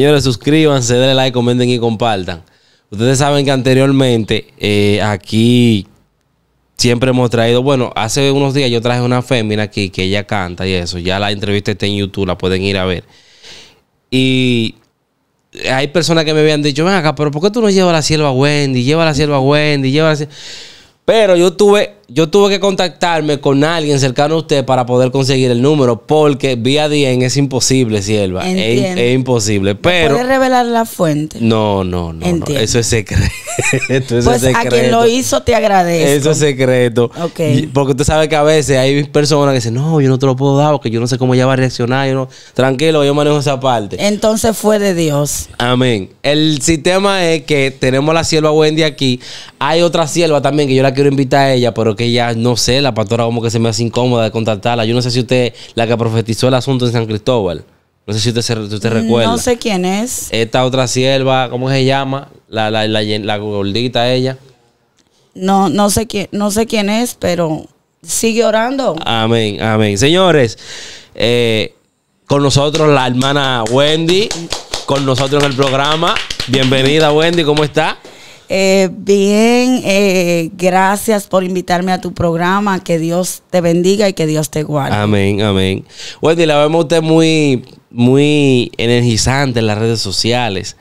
Señores, suscríbanse, denle like, comenten y compartan. Ustedes saben que anteriormente eh, aquí siempre hemos traído, bueno, hace unos días yo traje una fémina aquí que ella canta y eso. Ya la entrevista está en YouTube, la pueden ir a ver. Y hay personas que me habían dicho, ven acá, pero ¿por qué tú no llevas la sierva a Wendy? Lleva la sierva a Wendy, lleva la Pero yo tuve yo tuve que contactarme con alguien cercano a usted para poder conseguir el número, porque vía DN es imposible, sierva. Es, es, imposible. Pero. ¿Puede revelar la fuente? No, no, no. no. Eso es secreto. Pues, a quien lo hizo te agradezco. Eso es secreto. Okay. Porque usted sabe que a veces hay personas que dicen, no, yo no te lo puedo dar porque yo no sé cómo ella va a reaccionar. no... Tranquilo, yo manejo esa parte. Entonces fue de Dios. Amén. El sistema es que tenemos la sierva Wendy aquí. Hay otra sierva también que yo la quiero invitar a ella, pero que ya, no sé, la pastora como que se me hace incómoda de contactarla. Yo no sé si usted, la que profetizó el asunto en San Cristóbal. No sé si usted, se, usted recuerda. No sé quién es. Esta otra sierva, ¿cómo se llama? La, gordita ella. No, no sé quién, no sé quién es, pero sigue orando. Amén, amén. Señores, eh, con nosotros la hermana Wendy, con nosotros en el programa. Bienvenida, Wendy, ¿cómo está? Eh, bien, eh, gracias por invitarme a tu programa. Que Dios te bendiga y que Dios te guarde. Amén, amén. Wendy, la vemos usted muy, muy energizante en las redes sociales.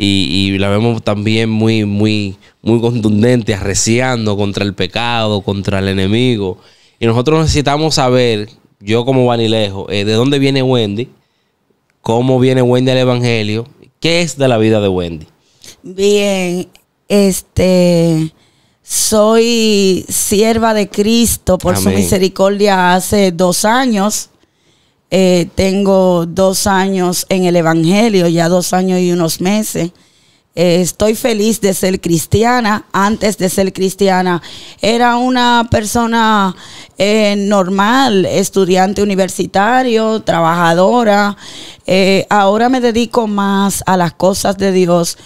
Y, la vemos también muy, muy, muy contundente, arreciando contra el pecado, contra el enemigo. Y nosotros necesitamos saber, yo como vanilejo, eh, de dónde viene Wendy, cómo viene Wendy al Evangelio, qué es de la vida de Wendy. Bien, este, soy sierva de Cristo por su misericordia hace dos años. Eh, tengo dos años en el Evangelio, ya dos años y unos meses. Eh, estoy feliz de ser cristiana. Antes de ser cristiana era una persona eh, normal, estudiante universitario, trabajadora. ahora me dedico más a las cosas de Dios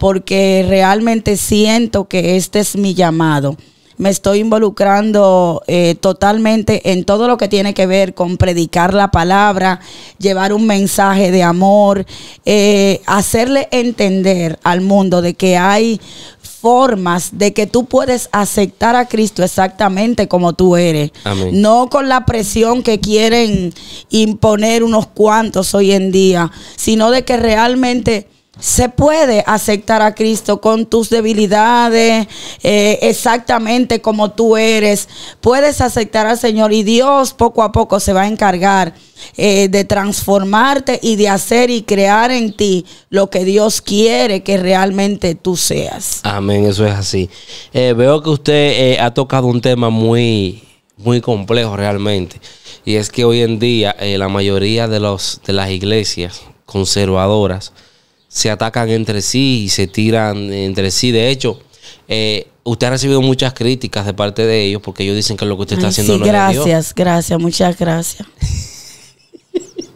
porque realmente siento que este es mi llamado. Me estoy involucrando eh, totalmente en todo lo que tiene que ver con predicar la palabra, llevar un mensaje de amor, eh, hacerle entender al mundo de que hay formas de que tú puedes aceptar a Cristo exactamente como tú eres. No con la presión que quieren imponer unos cuantos hoy en día, sino de que realmente se puede aceptar a Cristo con tus debilidades, eh, exactamente como tú eres. Puedes aceptar al Señor y Dios poco a poco se va a encargar eh, de transformarte y de hacer y crear en ti lo que Dios quiere que realmente tú seas. Amén, eso es así. Eh, veo que usted ha tocado un tema muy, muy complejo realmente. Y es que hoy en día la mayoría de, los, de las iglesias conservadoras, se atacan entre sí y se tiran entre sí. De hecho, eh, usted ha recibido muchas críticas de parte de ellos porque ellos dicen que lo que usted está haciendo no gracias, es Gracias, gracias, muchas gracias.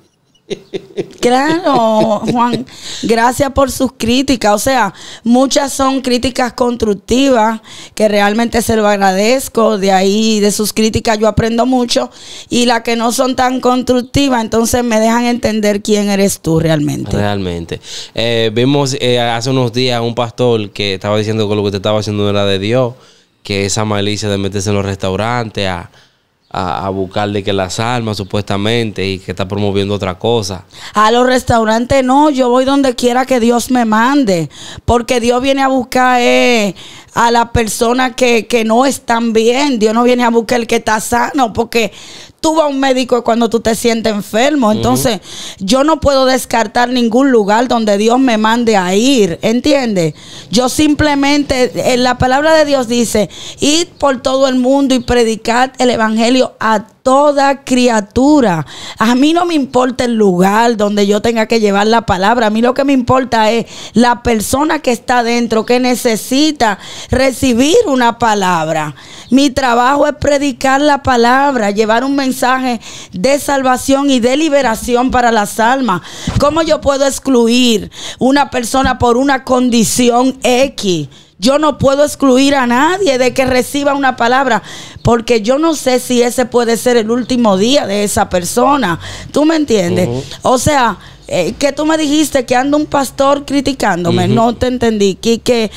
Claro, Juan, gracias por sus críticas. O sea, muchas son críticas constructivas que realmente se lo agradezco. De ahí, de sus críticas, yo aprendo mucho. Y las que no son tan constructivas, entonces me dejan entender quién eres tú realmente. Realmente. Eh, vimos eh, hace unos días un pastor que estaba diciendo que lo que te estaba haciendo era de Dios, que esa malicia de meterse en los restaurantes, a a, buscarle que las almas supuestamente y que está promoviendo otra cosa. A los restaurantes no, yo voy donde quiera que Dios me mande, porque Dios viene a buscar eh, a las personas que, que no están bien, Dios no viene a buscar el que está sano, porque tú vas a un médico cuando tú te sientes enfermo. Entonces, yo no puedo descartar ningún lugar donde Dios me mande a ir, ¿entiendes? Yo simplemente, en la palabra de Dios dice, id por todo el mundo y predicad el evangelio a toda criatura. A mí no me importa el lugar donde yo tenga que llevar la palabra. A mí lo que me importa es la persona que está dentro, que necesita recibir una palabra. Mi trabajo es predicar la palabra, llevar un mensaje de salvación y de liberación para las almas. ¿Cómo yo puedo excluir una persona por una condición X? Yo no puedo excluir a nadie de que reciba una palabra, porque yo no sé si ese puede ser el último día de esa persona. ¿Tú me entiendes? O sea, eh, que tú me dijiste que anda un pastor criticándome, no te entendí. Quique,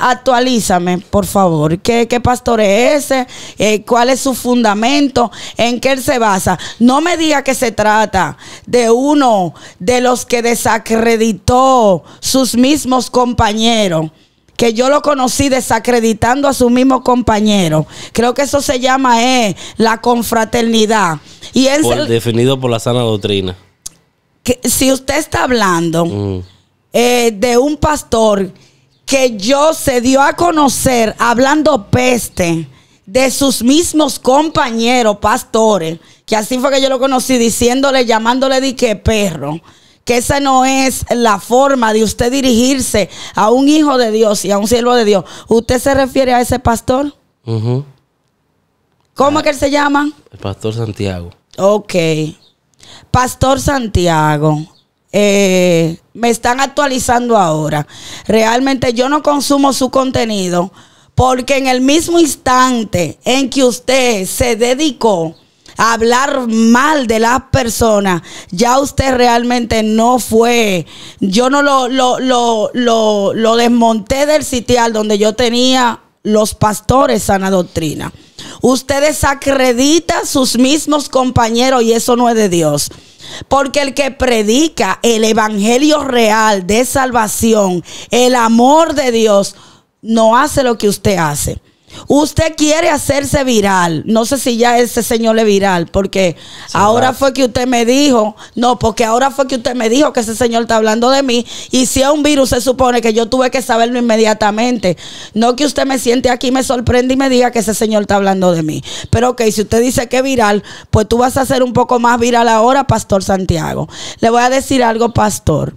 actualízame, por favor. ¿Qué, pastor es ese? Eh, ¿Cuál es su fundamento? ¿En qué él se basa? No me diga que se trata de uno de los que desacreditó sus mismos compañeros que yo lo conocí desacreditando a su mismo compañero. Creo que eso se llama eh, la confraternidad. Y él definido por la sana doctrina si usted está hablando mm. eh, de un pastor que yo se dio a conocer hablando peste de sus mismos compañeros pastores, que así fue que yo lo conocí, diciéndole, llamándole de que perro, que esa no es la forma de usted dirigirse a un hijo de Dios y a un siervo de Dios. ¿Usted se refiere a ese pastor? ¿Cómo es que él se llama? El pastor Santiago. Ok. Pastor Santiago. Eh, me están actualizando ahora. Realmente yo no consumo su contenido porque en el mismo instante en que usted se dedicó a hablar mal de las personas, ya usted realmente no fue. Yo no lo, lo desmonté del sitial donde yo tenía los pastores sana doctrina ustedes acreditan sus mismos compañeros y eso no es de Dios. Porque el que predica el evangelio real de salvación, el amor de Dios, no hace lo que usted hace. Usted quiere hacerse viral. No sé si ya ese señor es viral, porque ahora fue que usted me dijo, no, porque ahora fue que usted me dijo que ese señor está hablando de mí. Y si es un virus, se supone que yo tuve que saberlo inmediatamente. No que usted me siente aquí, me sorprende y me diga que ese señor está hablando de mí. Pero ok, si usted dice que es viral, pues tú vas a ser un poco más viral ahora, Pastor Santiago. Le voy a decir algo, Pastor.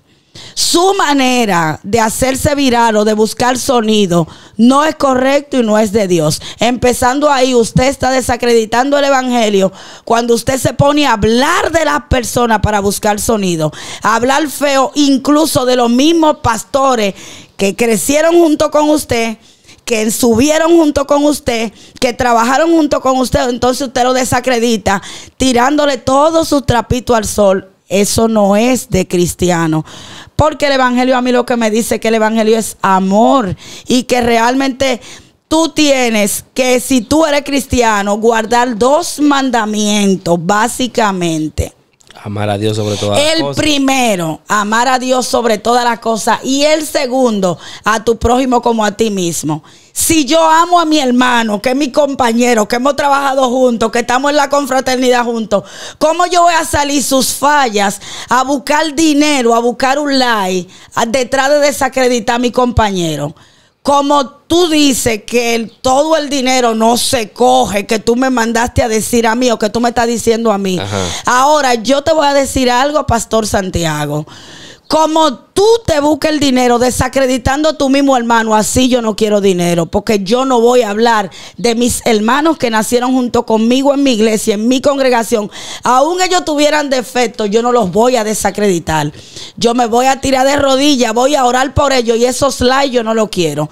Su manera de hacerse viral o de buscar sonido no es correcto y no es de Dios. Empezando ahí, usted está desacreditando el Evangelio cuando usted se pone a hablar de las personas para buscar sonido. hablar feo incluso de los mismos pastores que crecieron junto con usted que subieron junto con usted, que trabajaron junto con usted, entonces usted lo desacredita, tirándole todo su trapito al sol eso no es de cristiano. Porque el Evangelio a mí lo que me dice que el Evangelio es amor y que realmente tú tienes que, si tú eres cristiano, guardar dos mandamientos, básicamente. Amar a Dios sobre todas las cosas. El primero, amar a Dios sobre todas las cosas. Y el segundo, a tu prójimo como a ti mismo. Si yo amo a mi hermano, que es mi compañero, que hemos trabajado juntos, que estamos en la confraternidad juntos, ¿cómo yo voy a salir sus fallas a buscar dinero, a buscar un like, a, detrás de desacreditar a mi compañero? como tú dices que todo el dinero no se coge, que tú me mandaste a decir a mí o que tú me estás diciendo a mí. Ahora yo te voy a decir algo, Pastor Santiago. Como tú te buscas el dinero desacreditando a tu mismo hermano, así yo no quiero dinero, porque yo no voy a hablar de mis hermanos que nacieron junto conmigo en mi iglesia, en mi congregación. Aún ellos tuvieran defectos, yo no los voy a desacreditar. Yo me voy a tirar de rodillas, voy a orar por ellos y esos likes yo no los quiero.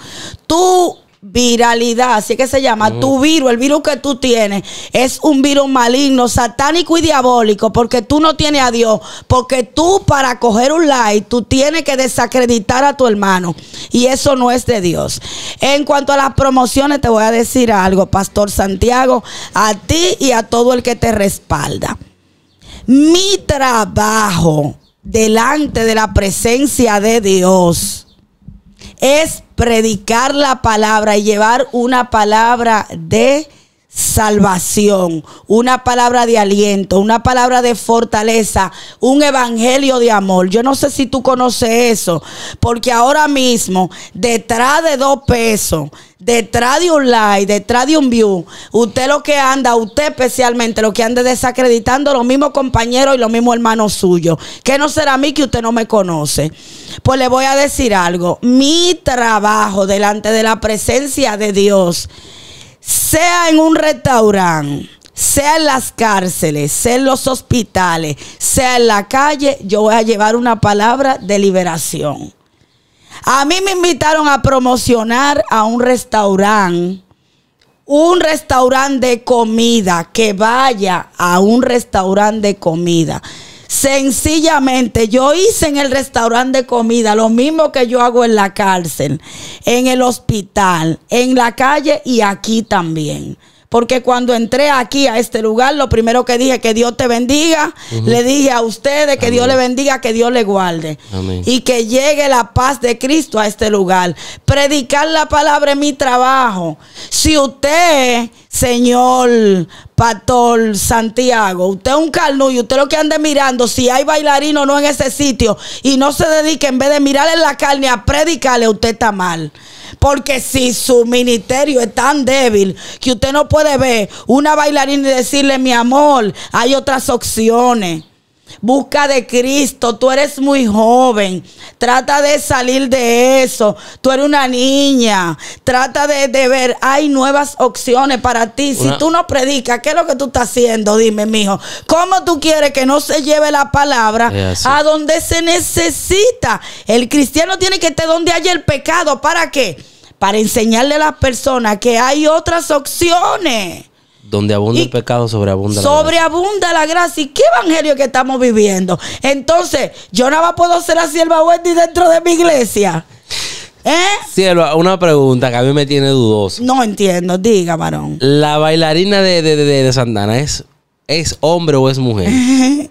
Tú viralidad, así que se llama. Tu virus, el virus que tú tienes, es un virus maligno, satánico y diabólico, porque tú no tienes a Dios, porque tú para coger un like, tú tienes que desacreditar a tu hermano, y eso no es de Dios. En cuanto a las promociones, te voy a decir algo, Pastor Santiago, a ti y a todo el que te respalda. Mi trabajo delante de la presencia de Dios es predicar la palabra y llevar una palabra de salvación, una palabra de aliento, una palabra de fortaleza, un evangelio de amor. Yo no sé si tú conoces eso, porque ahora mismo, detrás de dos pesos, detrás de un like, detrás de un view, usted lo que anda, usted especialmente, lo que anda desacreditando los mismos compañeros y los mismos hermanos suyos. Que no será a mí que usted no me conoce. Pues le voy a decir algo, mi trabajo delante de la presencia de Dios sea en un restaurante, sea en las cárceles, sea en los hospitales, sea en la calle, yo voy a llevar una palabra de liberación. A mí me invitaron a promocionar a un restaurante, un restaurante de comida, que vaya a un restaurante de comida. Sencillamente, yo hice en el restaurante de comida lo mismo que yo hago en la cárcel, en el hospital, en la calle y aquí también porque cuando entré aquí a este lugar, lo primero que dije, que Dios te bendiga, le dije a ustedes que Dios le bendiga, que Dios le guarde y que llegue la paz de Cristo a este lugar. Predicar la palabra es mi trabajo. Si usted, señor Pastor Santiago, usted es un y usted lo que ande mirando, si hay bailarino o no en ese sitio, y no se dedique en vez de mirarle la carne a predicarle, usted está mal. Porque si su ministerio es tan débil que usted no puede ver una bailarina y decirle, mi amor, hay otras opciones. Busca de Cristo. Tú eres muy joven. Trata de salir de eso. Tú eres una niña. Trata de, ver. Hay nuevas opciones para ti. Si tú no predicas, ¿qué es lo que tú estás haciendo? Dime, mijo. ¿Cómo tú quieres que no se lleve la palabra a donde se necesita? El cristiano tiene que estar donde haya el pecado. ¿Para qué? Para enseñarle a las personas que hay otras opciones. Donde abunda el pecado, sobreabunda la Sobreabunda la gracia. ¿Y qué evangelio que estamos viviendo? Entonces, yo nada más puedo ser así el Wendy dentro de mi iglesia. ¿Eh? Sierva, una pregunta que a mí me tiene dudoso. No entiendo, diga, varón. La bailarina de, de, de Santana es ¿Es hombre o es mujer?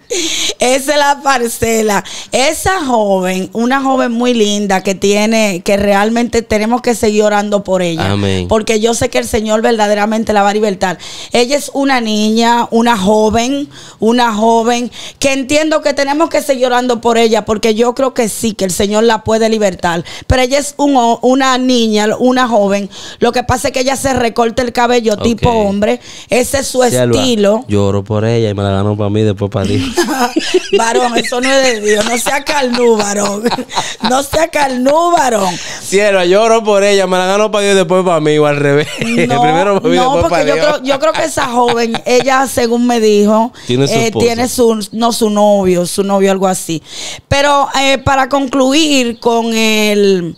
Esa es la parcela. Esa joven, una joven muy linda que tiene, que realmente tenemos que seguir orando por ella. Porque yo sé que el Señor verdaderamente la va a libertar. Ella es una niña, una joven, una joven, que entiendo que tenemos que seguir orando por ella, porque yo creo que sí, que el Señor la puede libertar. Pero ella es una niña, una joven. Lo que pasa es que ella se recorta el cabello tipo hombre. Ese es su estilo por ella y me la ganó para mí, después para ti. varón, eso no es de Dios. No sea carnú, varón. No sea carnú, varón. Cielo, lloro por ella, me la ganó para Dios y después para mí, o al revés. No, Primero yo Creo, yo creo que esa joven, ella, según me dijo, tiene su, eh, su, no, su novio, su novio, algo así. Pero eh, para concluir con el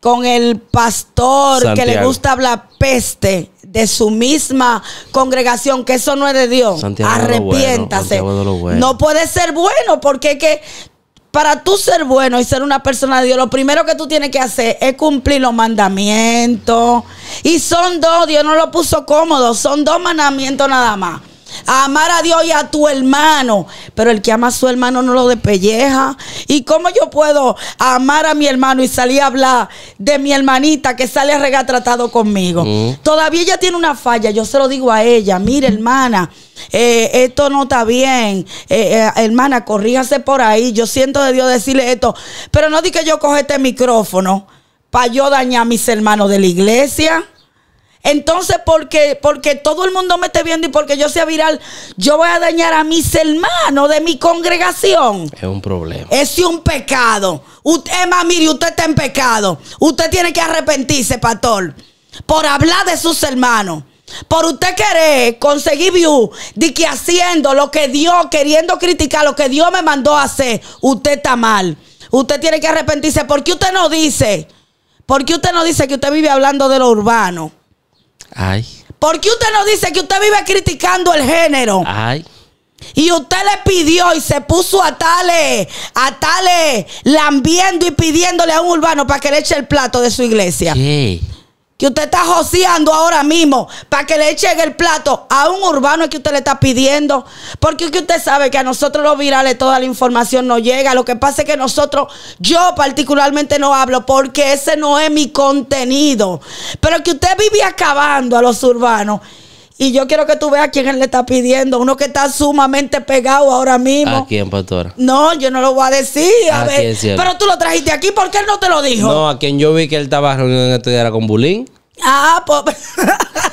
con el pastor que le gusta hablar peste de su misma congregación, que eso no es de Dios, arrepiéntase. No puede ser bueno porque que para tú ser bueno y ser una persona de Dios, lo primero que tú tienes que hacer es cumplir los mandamientos. Y son dos, Dios no lo puso cómodo, son dos mandamientos nada más amar a Dios y a tu hermano. Pero el que ama a su hermano no lo despelleja. ¿Y cómo yo puedo amar a mi hermano y salir a hablar de mi hermanita que sale regatratado conmigo? Mm. Todavía ella tiene una falla. Yo se lo digo a ella. Mira hermana. Eh, esto no está bien, eh, eh, hermana, corríjase por ahí. Yo siento de Dios decirle esto, pero no di que yo coge este micrófono para yo dañar a mis hermanos de la iglesia. Entonces, porque, porque todo el mundo me esté viendo y porque yo sea viral, yo voy a dañar a mis hermanos de mi congregación. Es un problema. Es un pecado. Usted, mire, usted está en pecado. Usted tiene que arrepentirse, pastor, por hablar de sus hermanos. Por usted querer conseguir view de que haciendo lo que Dios, queriendo criticar lo que Dios me mandó a hacer, usted está mal. Usted tiene que arrepentirse. ¿Por qué usted no dice? ¿Por qué usted no dice que usted vive hablando de lo urbano? Ay. ¿Por qué usted nos dice que usted vive criticando el género. Ay. Y usted le pidió y se puso a tale, a tale, lambiendo y pidiéndole a un urbano para que le eche el plato de su iglesia que usted está joseando ahora mismo para que le echen el plato a un urbano que usted le está pidiendo. Porque usted sabe que a nosotros los virales toda la información no llega. Lo que pasa es que nosotros, yo particularmente no hablo porque ese no es mi contenido. Pero que usted vive acabando a los urbanos y yo quiero que tú veas a quién él le está pidiendo. Uno que está sumamente pegado ahora mismo. ¿A quién, pastora? No, yo no lo voy a decir. A, ah, ver. Pero tú lo trajiste aquí, ¿por qué él no te lo dijo? No, a quien yo vi que él estaba reunido en este era con Bulín. Ah, pues.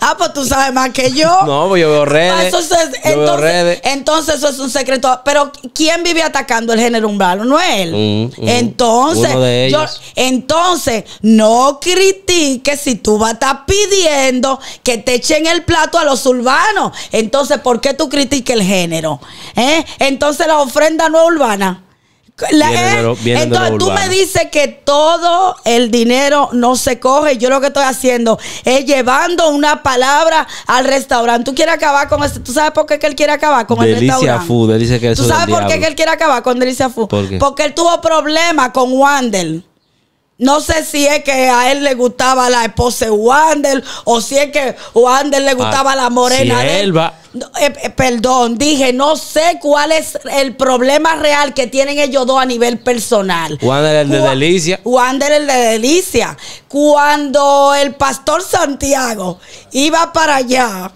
Ah, pues tú sabes más que yo. No, pues yo veo redes. Pues entonces, entonces eso es un secreto. Pero ¿quién vive atacando el género urbano? No es él. Mm, mm. entonces, Yo, entonces, no critiques si tú vas a estar pidiendo que te echen el plato a los urbanos. Entonces, ¿por qué tú critiques el género? ¿Eh? Entonces, la ofrenda no es urbana. Eh, entonces tú me dices que todo el dinero no se coge. Yo lo que estoy haciendo es llevando una palabra al restaurante. Tú quieres acabar con esto ¿Tú sabes por qué que él quiere acabar con el restaurante? Food, él dice que eso ¿Tú sabes por qué que él quiere acabar con Delicia Food? Porque él tuvo problemas con Wandel no sé si es que a él le gustaba la esposa de Wander o si es que Wander le gustaba ah, la morena. de Elba. Eh, eh, perdón, dije, no sé cuál es el problema real que tienen ellos dos a nivel personal. Wander el de Delicia. Wander el de Delicia. Cuando el pastor Santiago iba para allá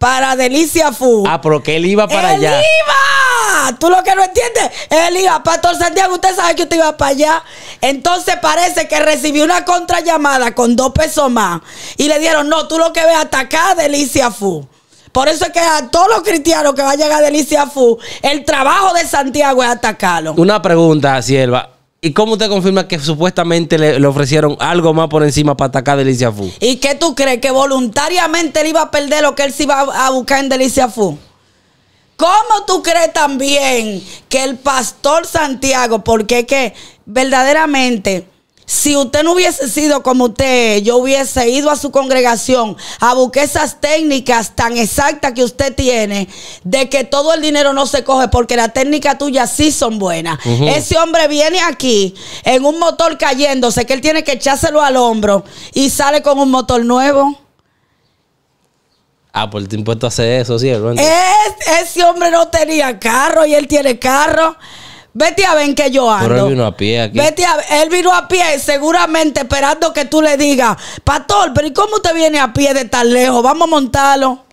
para Delicia Fu. Ah, pero que él iba para allá. ¡Él iba! Tú lo que no entiendes, él iba. Pastor Santiago, usted sabe que usted iba para allá. Entonces parece que recibió una contrallamada con dos pesos más. Y le dieron, no, tú lo que ves atacar a Delicia Fu. Por eso es que a todos los cristianos que vayan a Delicia Fu, el trabajo de Santiago es atacarlo. Una pregunta, Sierva. ¿Y cómo usted confirma que supuestamente le, ofrecieron algo más por encima para atacar Delicia Fu? ¿Y qué tú crees? ¿Que voluntariamente él iba a perder lo que él se iba a, buscar en Delicia Fu? ¿Cómo tú crees también que el pastor Santiago, porque que verdaderamente si usted no hubiese sido como usted, yo hubiese ido a su congregación a buscar esas técnicas tan exactas que usted tiene de que todo el dinero no se coge porque las técnicas tuyas sí son buenas. Ese hombre viene aquí en un motor cayéndose que él tiene que echárselo al hombro y sale con un motor nuevo. Ah, por pues el impuesto hace eso, sí, ese hombre no tenía carro y él tiene carro. Vete a ver que yo ando. Pero él vino a pie aquí. Él vino a pie, seguramente esperando que tú le digas, Pastor, pero ¿y cómo usted viene a pie de tan lejos? Vamos a montarlo.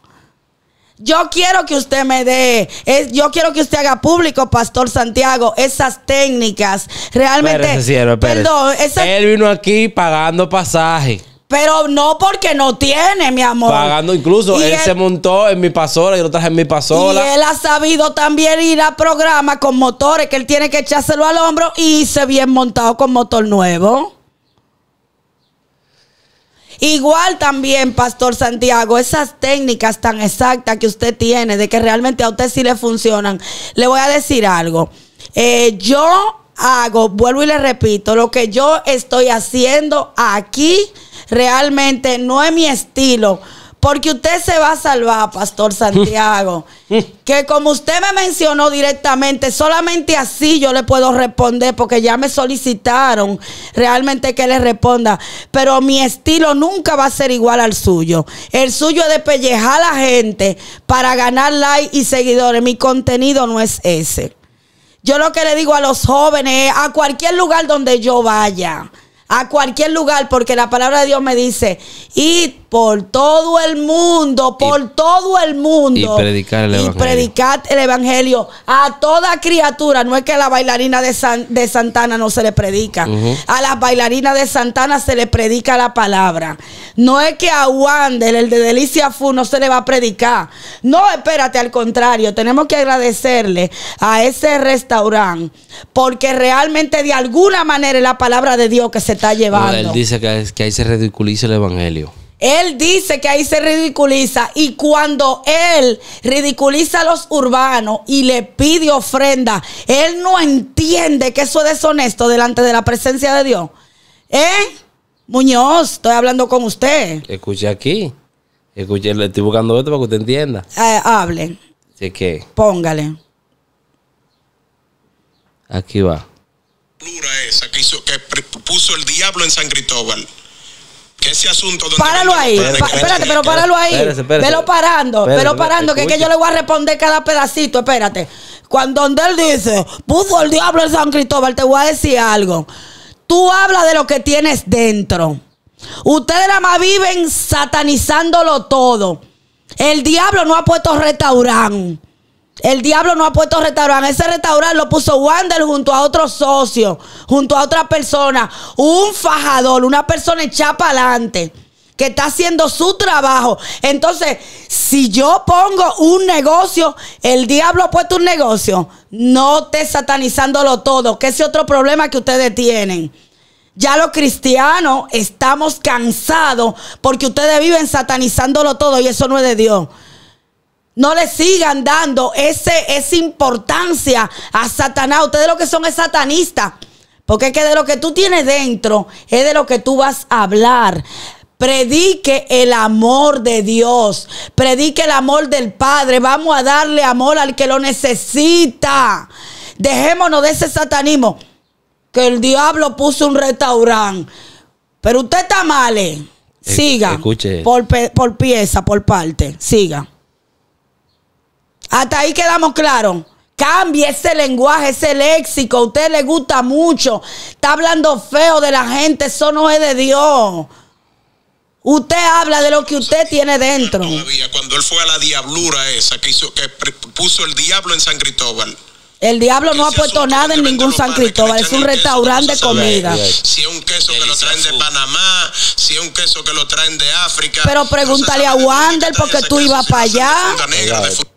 Yo quiero que usted me dé, es, yo quiero que usted haga público, Pastor Santiago, esas técnicas. Realmente. Perdón, Él vino aquí pagando pasaje. Pero no porque no tiene, mi amor. Pagando incluso. Él, se montó en mi pasola, yo lo traje en mi pasola. Y él ha sabido también ir a programa con motores que él tiene que echárselo al hombro y se viene montado con motor nuevo. Igual también, Pastor Santiago, esas técnicas tan exactas que usted tiene, de que realmente a usted sí le funcionan, le voy a decir algo. Eh, yo hago, vuelvo y le repito, lo que yo estoy haciendo aquí realmente no es mi estilo. Porque usted se va a salvar, Pastor Santiago. que como usted me mencionó directamente, solamente así yo le puedo responder, porque ya me solicitaron realmente que le responda. Pero mi estilo nunca va a ser igual al suyo. El suyo es de pellejar a la gente para ganar likes y seguidores. Mi contenido no es ese. Yo lo que le digo a los jóvenes, a cualquier lugar donde yo vaya a cualquier lugar, porque la palabra de Dios me dice, id por todo el mundo, por todo el mundo. Y predicar el evangelio. a toda criatura. No es que a la bailarina de, de Santana no se le predica. A las bailarinas de Santana se le predica la palabra. No es que a Wander, el de Delicia Fu, no se le va a predicar. No, espérate, al contrario, tenemos que agradecerle a ese restaurante porque realmente de alguna manera es la palabra de Dios que se está llevando. él dice que, que ahí se ridiculiza el evangelio. Él dice que ahí se ridiculiza y cuando él ridiculiza a los urbanos y le pide ofrenda, él no entiende que eso es deshonesto delante de la presencia de Dios. ¿Eh? Muñoz, estoy hablando con usted. Escuche aquí. Escuche, le estoy buscando esto para que usted entienda. Eh, hable. de qué? Póngale. Aquí va. Esa que, que puso el diablo en San Cristóbal. Que ese asunto. Donde páralo ahí. espérate, pero páralo ahí. parando. pero parando, que, que yo le voy a responder cada pedacito. Espérate. Cuando él dice, puso el diablo en San Cristóbal, te voy a decir algo. Tú hablas de lo que tienes dentro. Ustedes nada más viven satanizándolo todo. El diablo no ha puesto restaurante. El diablo no ha puesto restaurante. Ese restaurante lo puso Wander junto a otro socio, junto a otra persona. Un fajador, una persona echada para adelante que está haciendo su trabajo. Entonces, si yo pongo un negocio, el diablo ha puesto un negocio. No esté satanizándolo todo, que ese otro problema que ustedes tienen. Ya los cristianos estamos cansados porque ustedes viven satanizándolo todo y eso no es de Dios. No le sigan dando ese, esa importancia a Satanás. Ustedes lo que son es satanistas. Porque es que de lo que tú tienes dentro es de lo que tú vas a hablar. Predique el amor de Dios. Predique el amor del Padre. Vamos a darle amor al que lo necesita. Dejémonos de ese satanismo. Que el diablo puso un restaurante. Pero usted está mal. Eh. Siga. Por, pieza, por parte. Siga. Hasta ahí quedamos claros. Cambie ese lenguaje, ese léxico. usted le gusta mucho. Está hablando feo de la gente. Eso no es de Dios. Usted habla de lo que usted tiene dentro. cuando él fue a la diablura esa que que puso el diablo en San Cristóbal. El diablo no ha puesto nada en ningún San Cristóbal, es un restaurante de comida. Si es un queso que lo traen de Panamá, si es un queso que lo traen de África. Pero pregúntale a Wander porque tú ibas para allá.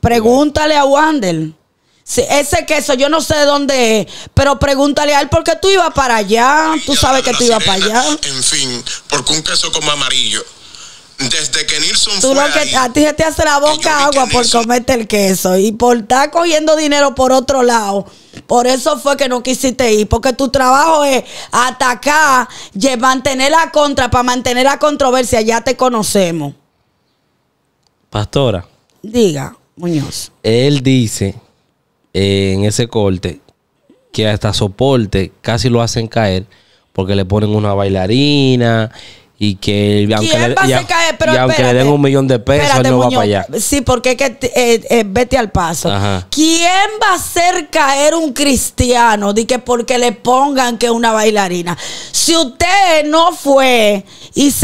Pregúntale a Wander ese queso, yo no sé de dónde es, pero pregúntale a él por qué tú ibas para allá. Tú sabes que tú ibas para allá. En fin, porque un queso como amarillo. Desde que Nilsson tú lo que, A ti te hace la boca agua por comerte el queso y por estar cogiendo dinero por otro lado. Por eso fue que no quisiste ir, porque tu trabajo es atacar, mantener la contra, para mantener la controversia. Ya te conocemos. Pastora. Diga, Muñoz. Él dice en ese corte que hasta soporte casi lo hacen caer porque le ponen una bailarina y que aunque, le, le, den un millón de pesos, no va para allá. Sí, porque es que eh, eh, vete al paso. ¿Quién va a hacer caer un cristiano di que porque le pongan que una bailarina? Si usted no fue y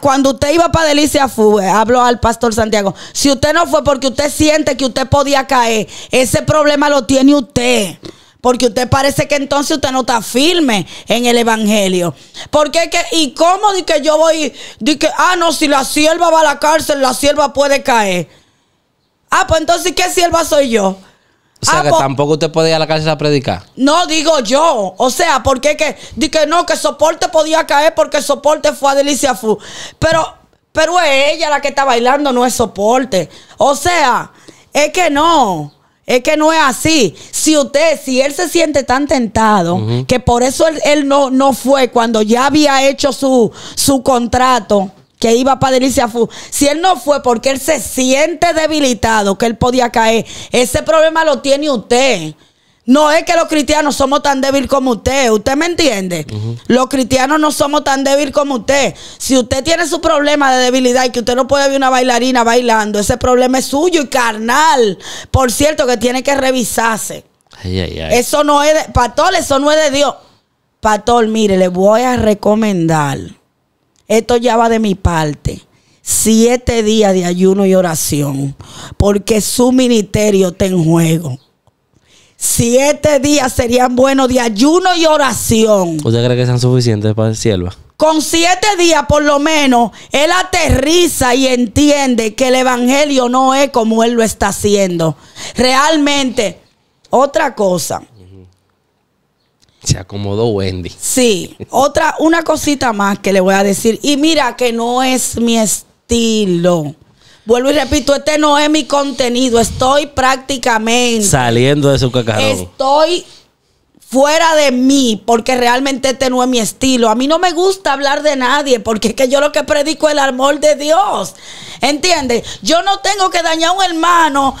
cuando usted iba para Delicia fue, habló al pastor Santiago, si usted no fue porque usted siente que usted podía caer, ese problema lo tiene usted. Porque usted parece que entonces usted no está firme en el evangelio. Porque que, ¿y cómo de que yo voy? di que, ah, no, si la sierva va a la cárcel, la sierva puede caer. Ah, pues entonces, ¿qué sierva soy yo? O sea, ah, que pues- tampoco usted puede ir a la cárcel a predicar. No, digo yo. O sea, porque que, di que no, que soporte podía caer porque soporte fue a Delicia Fu. Pero, pero es ella la que está bailando, no es soporte. O sea, es que no. Es que no es así. Si usted, si él se siente tan tentado, que por eso él, no, no fue cuando ya había hecho su, su contrato, que iba para a Fu. Si él no fue porque él se siente debilitado, que él podía caer, ese problema lo tiene usted. No es que los cristianos somos tan débiles como usted. ¿Usted me entiende? Los cristianos no somos tan débiles como usted. Si usted tiene su problema de debilidad y que usted no puede ver una bailarina bailando, ese problema es suyo y carnal. Por cierto, que tiene que revisarse. Eso no es de, Pastor, eso no es de Dios. Pastor, mire, le voy a recomendar. Esto ya va de mi parte siete días de ayuno y oración, porque su ministerio está en juego. Siete días serían buenos de ayuno y oración. ¿Usted cree que sean suficientes para el cielo? Con siete días, por lo menos, él aterriza y entiende que el evangelio no es como él lo está haciendo. Realmente, otra cosa. Se acomodó Wendy. Sí, otra, una cosita más que le voy a decir. Y mira que no es mi estilo. Vuelvo y repito, este no es mi contenido. Estoy prácticamente. Saliendo de su cacarón. Estoy fuera de mí, porque realmente este no es mi estilo. A mí no me gusta hablar de nadie, porque es que yo lo que predico es el amor de Dios. ¿Entiendes? Yo no tengo que dañar a un hermano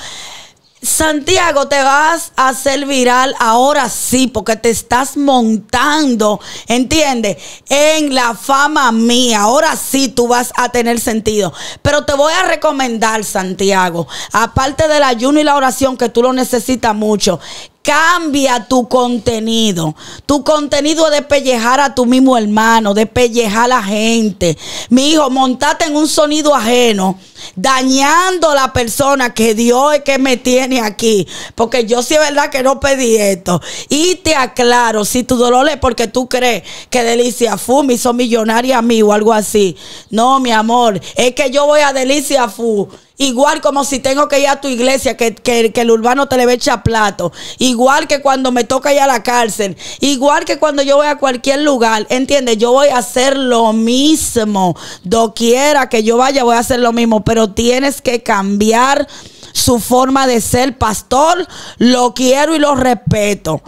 Santiago, te vas a hacer viral ahora sí, porque te estás montando, ¿entiendes? En la fama mía, ahora sí tú vas a tener sentido. Pero te voy a recomendar, Santiago, aparte del ayuno y la oración, que tú lo necesitas mucho, Cambia tu contenido. Tu contenido de pellejar a tu mismo hermano, de pellejar a la gente. Mi hijo, montate en un sonido ajeno, dañando a la persona que Dios es que me tiene aquí. Porque yo sí es verdad que no pedí esto. Y te aclaro, si tu dolor es porque tú crees que Delicia Fumi hizo millonaria a mí o algo así. No, mi amor, es que yo voy a Delicia Fu Igual como si tengo que ir a tu iglesia, que, que, el urbano te le echa plato. Igual que cuando me toca ir a la cárcel. Igual que cuando yo voy a cualquier lugar. ¿Entiendes? Yo voy a hacer lo mismo. Doquiera que yo vaya, voy a hacer lo mismo. Pero tienes que cambiar su forma de ser. Pastor, lo quiero y lo respeto.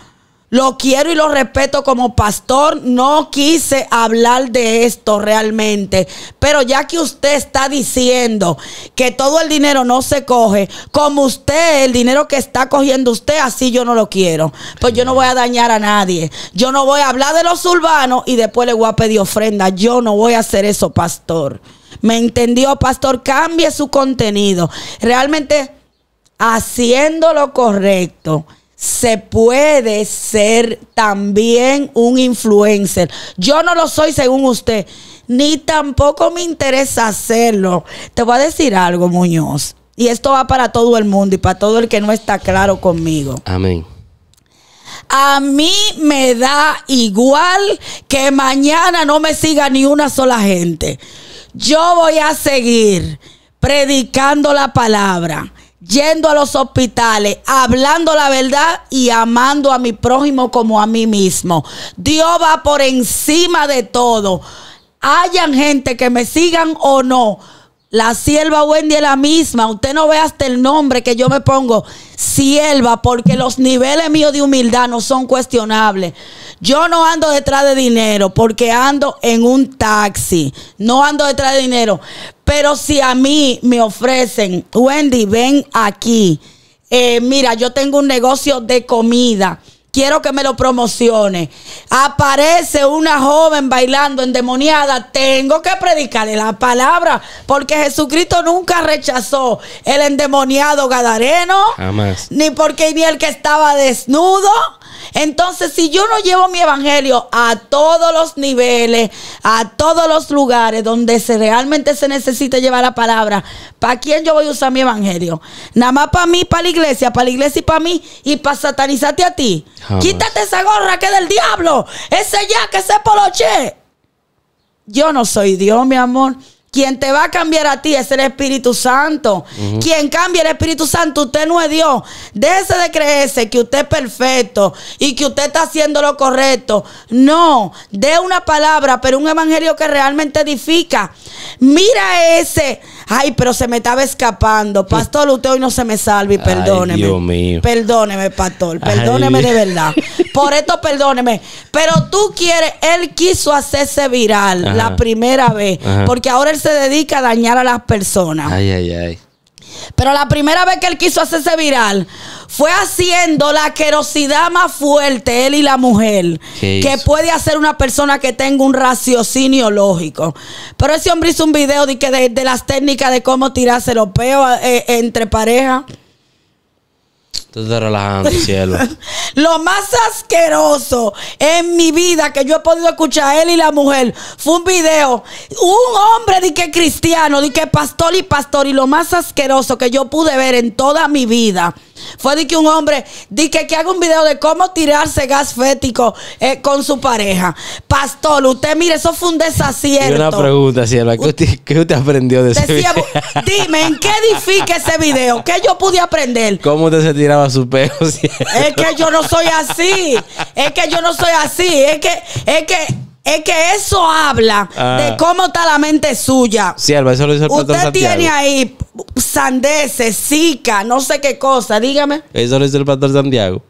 Lo quiero y lo respeto como pastor. No quise hablar de esto realmente. Pero ya que usted está diciendo que todo el dinero no se coge, como usted, el dinero que está cogiendo usted, así yo no lo quiero. Pues yo no voy a dañar a nadie. Yo no voy a hablar de los urbanos y después le voy a pedir ofrenda. Yo no voy a hacer eso, pastor. ¿Me entendió, pastor? Cambie su contenido. Realmente haciendo lo correcto se puede ser también un influencer. Yo no lo soy según usted, ni tampoco me interesa hacerlo. Te voy a decir algo, Muñoz. Y esto va para todo el mundo y para todo el que no está claro conmigo. Amén. A mí me da igual que mañana no me siga ni una sola gente. Yo voy a seguir predicando la palabra yendo a los hospitales, hablando la verdad y amando a mi prójimo como a mí mismo. Dios va por encima de todo. Hayan gente que me sigan o no. La sierva Wendy es la misma. Usted no ve hasta el nombre que yo me pongo. Sierva, porque los niveles míos de humildad no son cuestionables. Yo no ando detrás de dinero porque ando en un taxi. No ando detrás de dinero. Pero si a mí me ofrecen, Wendy, ven aquí. Eh, mira, yo tengo un negocio de comida quiero que me lo promocione. Aparece una joven bailando endemoniada, tengo que predicarle la palabra, porque Jesucristo nunca rechazó el endemoniado gadareno, ni porque ni el que estaba desnudo, entonces, si yo no llevo mi evangelio a todos los niveles, a todos los lugares donde se realmente se necesita llevar la palabra, ¿para quién yo voy a usar mi evangelio? Nada más para mí, para la iglesia, para la iglesia y para mí, y para satanizarte a ti. Quítate esa gorra que es del diablo, ese ya que se poloche. Yo no soy Dios, mi amor. Quien te va a cambiar a ti es el Espíritu Santo. Quien cambia el Espíritu Santo, usted no es Dios. Deje de creerse que usted es perfecto y que usted está haciendo lo correcto. No, dé una palabra, pero un evangelio que realmente edifica. Mira ese Ay, pero se me estaba escapando. Pastor, usted hoy no se me salve perdóneme. Dios mío. Perdóneme, pastor. Perdóneme de verdad. Por esto, perdóneme. Pero tú quieres, él quiso hacerse viral la primera vez. Porque ahora él se dedica a dañar a las personas. Ay, ay, ay. Pero la primera vez que él quiso hacerse viral fue haciendo la querosidad más fuerte, él y la mujer, que puede hacer una persona que tenga un raciocinio lógico. Pero ese hombre hizo un video de, que de, las técnicas de cómo tirarse los peos eh, entre parejas. Tú relajando, cielo. Lo más asqueroso en mi vida que yo he podido escuchar a él y la mujer fue un video. Un hombre de que cristiano, de que pastor y pastor. Y lo más asqueroso que yo pude ver en toda mi vida fue de que un hombre de que, haga un video de cómo tirarse gas fético eh, con su pareja. Pastor, usted mire, eso fue un desacierto. Y una pregunta, cielo. ¿Qué usted, aprendió de ese video? Dime, ¿en qué edifica ese video? ¿Qué yo pude aprender? ¿Cómo usted se tiraba su Es que yo no soy así. Es que yo no soy así. Es que, es que, es que eso habla de ah. cómo está la mente suya. Sierva, eso lo dice el Usted tiene ahí sandeces, zika, no sé qué cosa, dígame. Eso lo dice el pastor Santiago.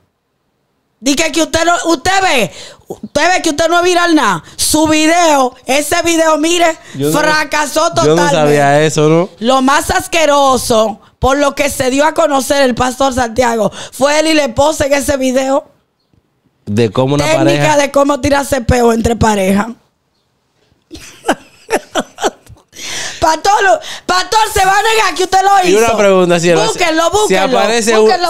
Dice que usted no, usted ve, usted ve que usted no es viral nada. Su video, ese video, mire, fracasó totalmente. Yo no sabía eso, ¿no? Lo más asqueroso por lo que se dio a conocer el pastor Santiago, fue él y le pose en ese video. De cómo una técnica pareja. de cómo tirarse peo entre pareja. Pastor, Pastor, se va a negar que usted lo hizo. Y una pregunta, si Búsquenlo, búsquenlo.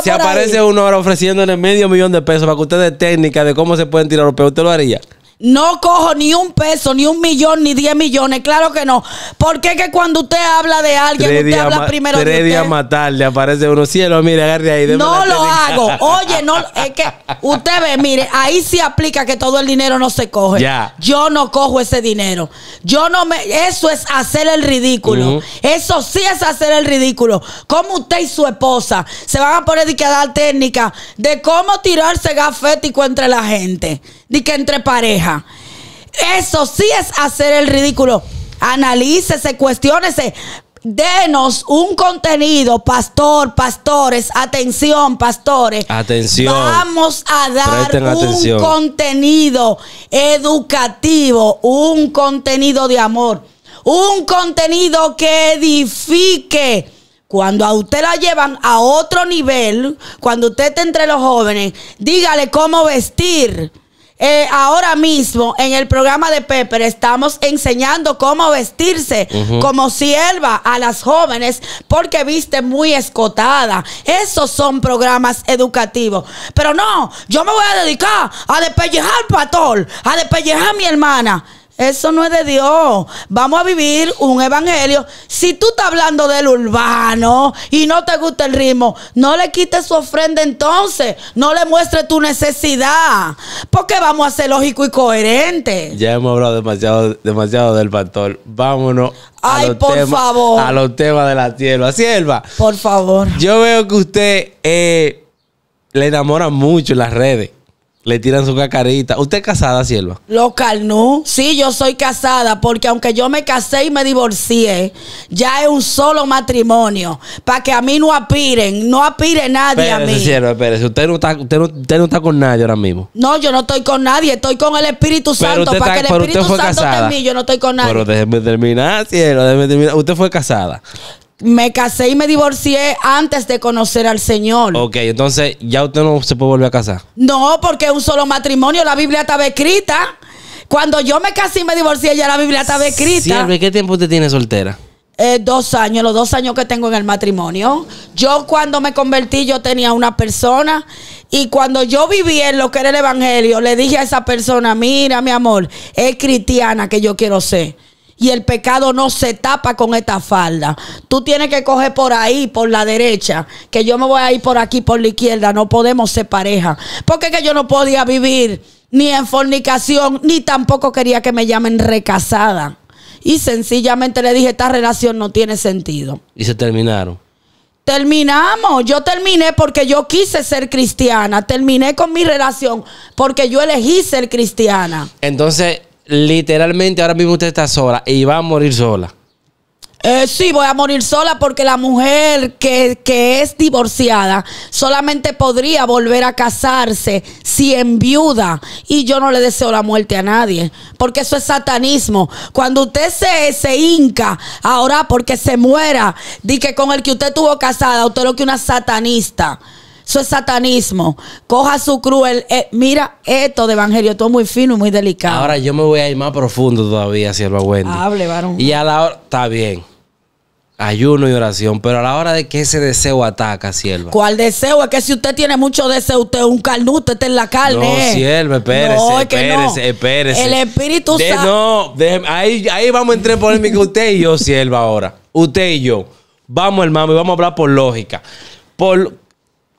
Si aparece, búsquenlo uno ahora ofreciéndole medio millón de pesos para que usted dé técnica de cómo se pueden tirar los peos, ¿usted lo haría? No cojo ni un peso, ni un millón, ni diez millones. Claro que no. ¿Por qué que cuando usted habla de alguien, usted habla primero de usted. Tres días aparece uno. Cielo, mire, agarre ahí. No lo hago. Oye, no. Es que usted ve, mire, ahí sí aplica que todo el dinero no se coge. Ya. Yo no cojo ese dinero. Yo no me... Eso es hacer el ridículo. Eso sí es hacer el ridículo. Como usted y su esposa se van a poner de a dar técnica de cómo tirarse gafético entre la gente de que entre pareja. Eso sí es hacer el ridículo. Analícese, cuestiónese. Denos un contenido, pastor, pastores, atención, pastores. Atención. Vamos a dar un contenido educativo, un contenido de amor, un contenido que edifique. Cuando a usted la llevan a otro nivel, cuando usted está entre los jóvenes, dígale cómo vestir eh, ahora mismo en el programa de Pepper estamos enseñando cómo vestirse como sierva a las jóvenes porque viste muy escotada. Esos son programas educativos. Pero no, yo me voy a dedicar a despellejar pastor, a despellejar a mi hermana. Eso no es de Dios. Vamos a vivir un evangelio. Si tú estás hablando del urbano y no te gusta el ritmo, no le quites su ofrenda entonces. No le muestres tu necesidad. Porque vamos a ser lógico y coherente. Ya hemos hablado demasiado, demasiado del pastor. Vámonos. A los por temas, favor. A los temas de la tierra. Sierva. Por favor. Yo veo que usted eh, le enamora mucho las redes. Le tiran su cacarita. ¿Usted es casada, sierva? Local, no. Sí, yo soy casada porque aunque yo me casé y me divorcié, ya es un solo matrimonio. Para que a mí no apiren, no apire nadie a mí. Sierva, espérese. Usted no, está, usted, no, usted no está con nadie ahora mismo. No, yo no estoy con nadie. Estoy con el Espíritu Santo. Para que el Espíritu Santo esté en mí, yo no estoy con nadie. Pero déjeme terminar, Sierva. Déjeme terminar. Usted fue casada me casé y me divorcié antes de conocer al Señor. Ok, entonces ya usted no se puede volver a casar. No, porque es un solo matrimonio, la Biblia estaba escrita. Cuando yo me casé y me divorcié, ya la Biblia estaba escrita. Siempre, ¿qué tiempo usted tiene soltera? Eh, dos años, los dos años que tengo en el matrimonio. Yo cuando me convertí yo tenía una persona y cuando yo viví en lo que era el Evangelio, le dije a esa persona, mira mi amor, es cristiana que yo quiero ser y el pecado no se tapa con esta falda. Tú tienes que coger por ahí, por la derecha, que yo me voy a ir por aquí, por la izquierda. No podemos ser pareja. Porque que yo no podía vivir ni en fornicación, ni tampoco quería que me llamen recasada. Y sencillamente le dije, esta relación no tiene sentido. Y se terminaron. Terminamos. Yo terminé porque yo quise ser cristiana. Terminé con mi relación porque yo elegí ser cristiana. Entonces, literalmente ahora mismo usted está sola y va a morir sola. Eh, sí, voy a morir sola porque la mujer que, que, es divorciada solamente podría volver a casarse si en viuda. Y yo no le deseo la muerte a nadie, porque eso es satanismo. Cuando usted se, se hinca ahora porque se muera, di que con el que usted tuvo casada, usted lo que una satanista. Eso es satanismo. Coja su cruel. Eh, mira, esto de evangelio, todo muy fino y muy delicado. Ahora yo me voy a ir más profundo todavía, sierva Wendy. Hable, varón. Y a la hora, está bien. Ayuno y oración, pero a la hora de que ese deseo ataca, sierva. ¿Cuál deseo? Es que si usted tiene mucho deseo, usted es un carnute, usted en la carne. No, sierva, espérese, espérese, espérese. El Espíritu Santo. No, ahí, ahí vamos a entrar en polémica usted y yo, sierva, ahora. Usted y yo. Vamos, hermano, y vamos a hablar por lógica. Por,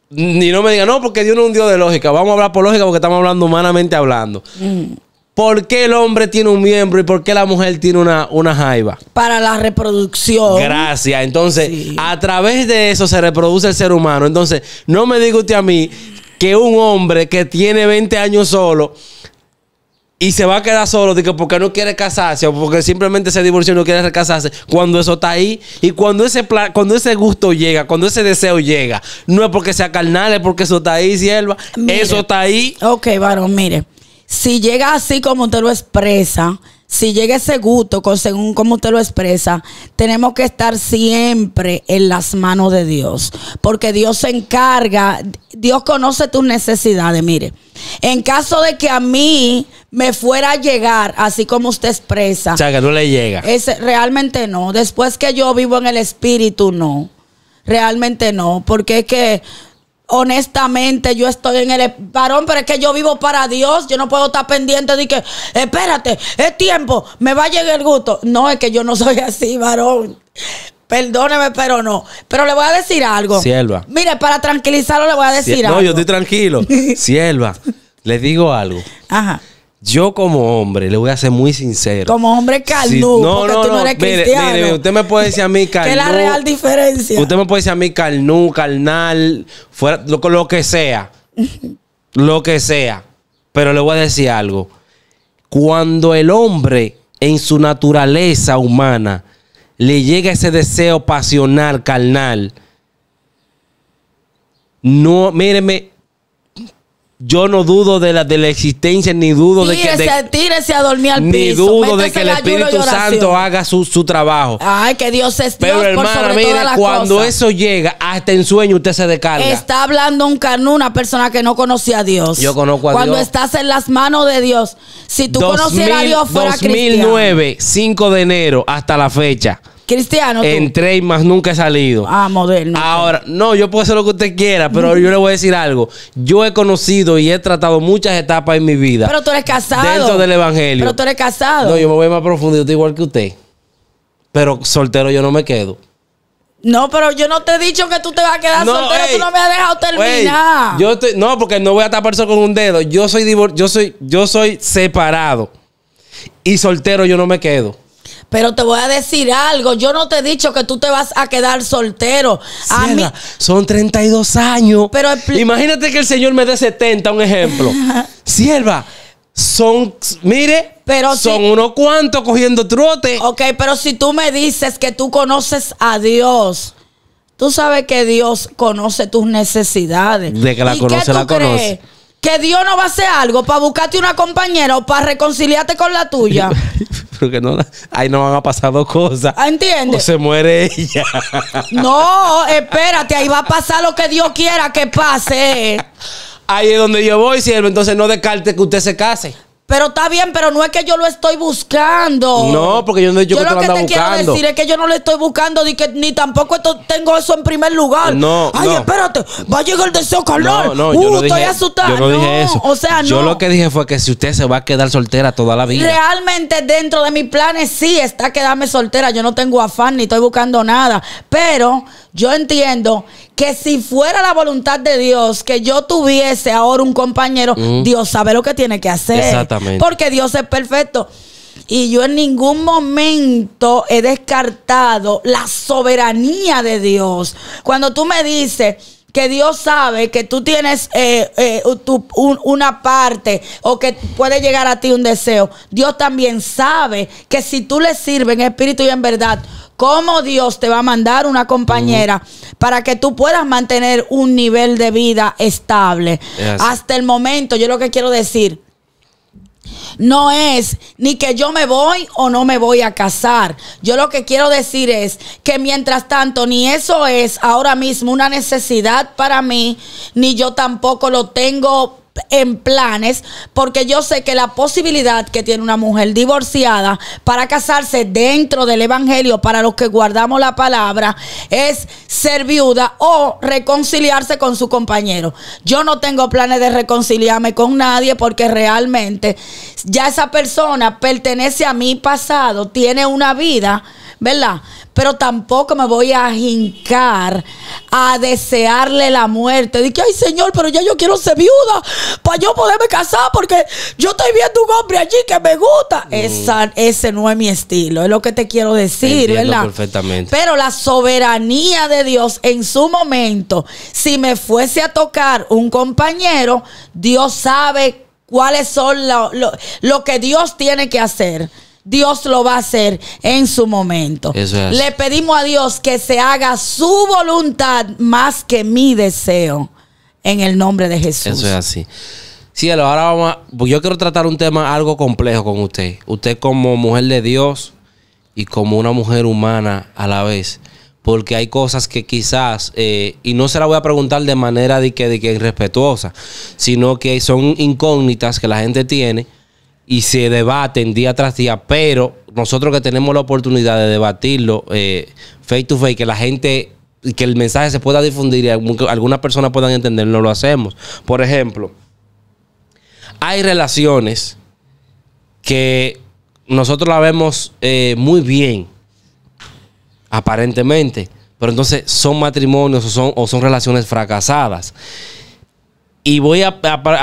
ni no me diga no, porque Dios no es un Dios de lógica. Vamos a hablar por lógica porque estamos hablando humanamente hablando. Mm. ¿Por qué el hombre tiene un miembro y por qué la mujer tiene una, una jaiba? Para la reproducción. Gracias. Entonces, a través de eso se reproduce el ser humano. Entonces, no me diga usted a mí que un hombre que tiene 20 años solo y se va a quedar solo porque no quiere casarse o porque simplemente se divorció y no quiere casarse cuando eso está ahí y cuando ese cuando ese gusto llega cuando ese deseo llega no es porque sea carnal es porque eso está ahí sierva eso está ahí ok varón mire si llega así como usted lo expresa si llega ese gusto, según como usted lo expresa, tenemos que estar siempre en las manos de Dios. Porque Dios se encarga, Dios conoce tus necesidades. Mire, en caso de que a mí me fuera a llegar, así como usted expresa. O sea, que no le llega. Es, realmente no. Después que yo vivo en el espíritu, no. Realmente no. Porque es que honestamente, yo estoy en el varón, pero es que yo vivo para Dios. Yo no puedo estar pendiente de que, espérate, es tiempo, me va a llegar el gusto. No, es que yo no soy así, varón. Perdóneme, pero no. Pero le voy a decir algo. Sierva. Mire, para tranquilizarlo, le voy a decir algo. No, yo estoy tranquilo. Sierva, le digo algo. Ajá. Yo como hombre, le voy a ser muy sincero. Como hombre carnú, no, no, Mire, usted me puede decir a mí ¿Qué es la real diferencia. Usted me puede decir a mí carnú, carnal, fuera, lo, lo que sea. lo que sea. Pero le voy a decir algo. Cuando el hombre en su naturaleza humana le llega ese deseo pasional, carnal, no, míreme, yo no dudo de la, de la existencia, ni dudo de que. a dormir dudo de que el Espíritu Santo haga su, trabajo. Ay, que Dios es Dios Pero por hermana, cuando eso llega, hasta en sueño usted se descarga. Está hablando un carnú, una persona que no conocía a Dios. Yo conozco a cuando Dios. Cuando estás en las manos de Dios. Si tú conocieras a Dios, fuera 2009, 5 de enero, hasta la fecha. Cristiano. ¿tú? Entré y más nunca he salido. Ah, moderno. Ahora, no, yo puedo hacer lo que usted quiera, pero yo le voy a decir algo. Yo he conocido y he tratado muchas etapas en mi vida. Pero tú eres casado. Dentro del evangelio. Pero tú eres casado. No, yo me voy más profundo, igual que usted. Pero soltero yo no me quedo. No, pero yo no te he dicho que tú te vas a quedar soltero, tú no me has dejado terminar. yo no, porque no voy a tapar eso con un dedo. Yo soy divor, yo soy yo soy separado. Y soltero yo no me quedo. Pero te voy a decir algo. Yo no te he dicho que tú te vas a quedar soltero. Son 32 años. Pero Imagínate que el Señor me dé 70, un ejemplo. Sierva, son, mire, son unos cuantos cogiendo trote. Ok, pero si tú me dices que tú conoces a Dios. Tú sabes que Dios conoce tus necesidades. De que la conoce, la conoce que Dios no va a hacer algo para buscarte una compañera o para reconciliarte con la tuya. Porque no, ahí no van a pasar dos cosas. Ah, ¿Entiendes? O se muere ella. No, espérate, ahí va a pasar lo que Dios quiera que pase. Ahí es donde yo voy, siervo. Entonces no descarte que usted se case. Pero está bien, pero no es que yo lo estoy buscando. No, porque yo no yo, yo que lo que te quiero decir es que yo no lo estoy buscando ni, ni tampoco esto, tengo eso en primer lugar. No, Ay, espérate, va a llegar el deseo calor. No, no, yo uh, no estoy dije, Yo no, dije eso. O sea, no. Yo lo que dije fue que si usted se va a quedar soltera toda la vida. Realmente dentro de mis planes sí está quedarme soltera. Yo no tengo afán ni estoy buscando nada. Pero yo entiendo que si fuera la voluntad de Dios que yo tuviese ahora un compañero, mm. Dios sabe lo que tiene que hacer. Exactamente. Porque Dios es perfecto. Y yo en ningún momento he descartado la soberanía de Dios. Cuando tú me dices, que Dios sabe que tú tienes eh, eh, una parte o que puede llegar a ti un deseo. Dios también sabe que si tú le sirves en espíritu y en verdad, cómo Dios te va a mandar una compañera para que tú puedas mantener un nivel de vida estable. Hasta el momento, yo lo que quiero decir, no es ni que yo me voy o no me voy a casar. Yo lo que quiero decir es que mientras tanto, ni eso es ahora mismo una necesidad para mí, ni yo tampoco lo tengo en planes porque yo sé que la posibilidad que tiene una mujer divorciada para casarse dentro del Evangelio, para los que guardamos la palabra, es ser viuda o reconciliarse con su compañero. Yo no tengo planes de reconciliarme con nadie porque realmente ya esa persona pertenece a mi pasado, tiene una vida, ¿verdad? pero tampoco me voy a hincar a desearle la muerte. Dije, ay Señor, pero ya yo quiero ser viuda para yo poderme casar porque yo estoy viendo un hombre allí que me gusta. Mm. ese no es mi estilo, es lo que te quiero decir, Perfectamente. Pero la soberanía de Dios en su momento, si me fuese a tocar un compañero, Dios sabe cuáles son lo, lo, lo que Dios tiene que hacer. Dios lo va a hacer en su momento. Le pedimos a Dios que se haga su voluntad más que mi deseo. En el nombre de Jesús. Eso es así. Cielo, ahora vamos pues Yo quiero tratar un tema algo complejo con usted. Usted como mujer de Dios y como una mujer humana a la vez. Porque hay cosas que quizás, eh, y no se la voy a preguntar de manera de que, de que irrespetuosa, sino que son incógnitas que la gente tiene y se debaten día tras día, pero nosotros que tenemos la oportunidad de debatirlo eh, face to face, que la gente, que el mensaje se pueda difundir y algunas personas puedan entenderlo, no lo hacemos. Por ejemplo, hay relaciones que nosotros la vemos eh, muy bien, aparentemente, pero entonces son matrimonios o son, o son relaciones fracasadas. Y voy a,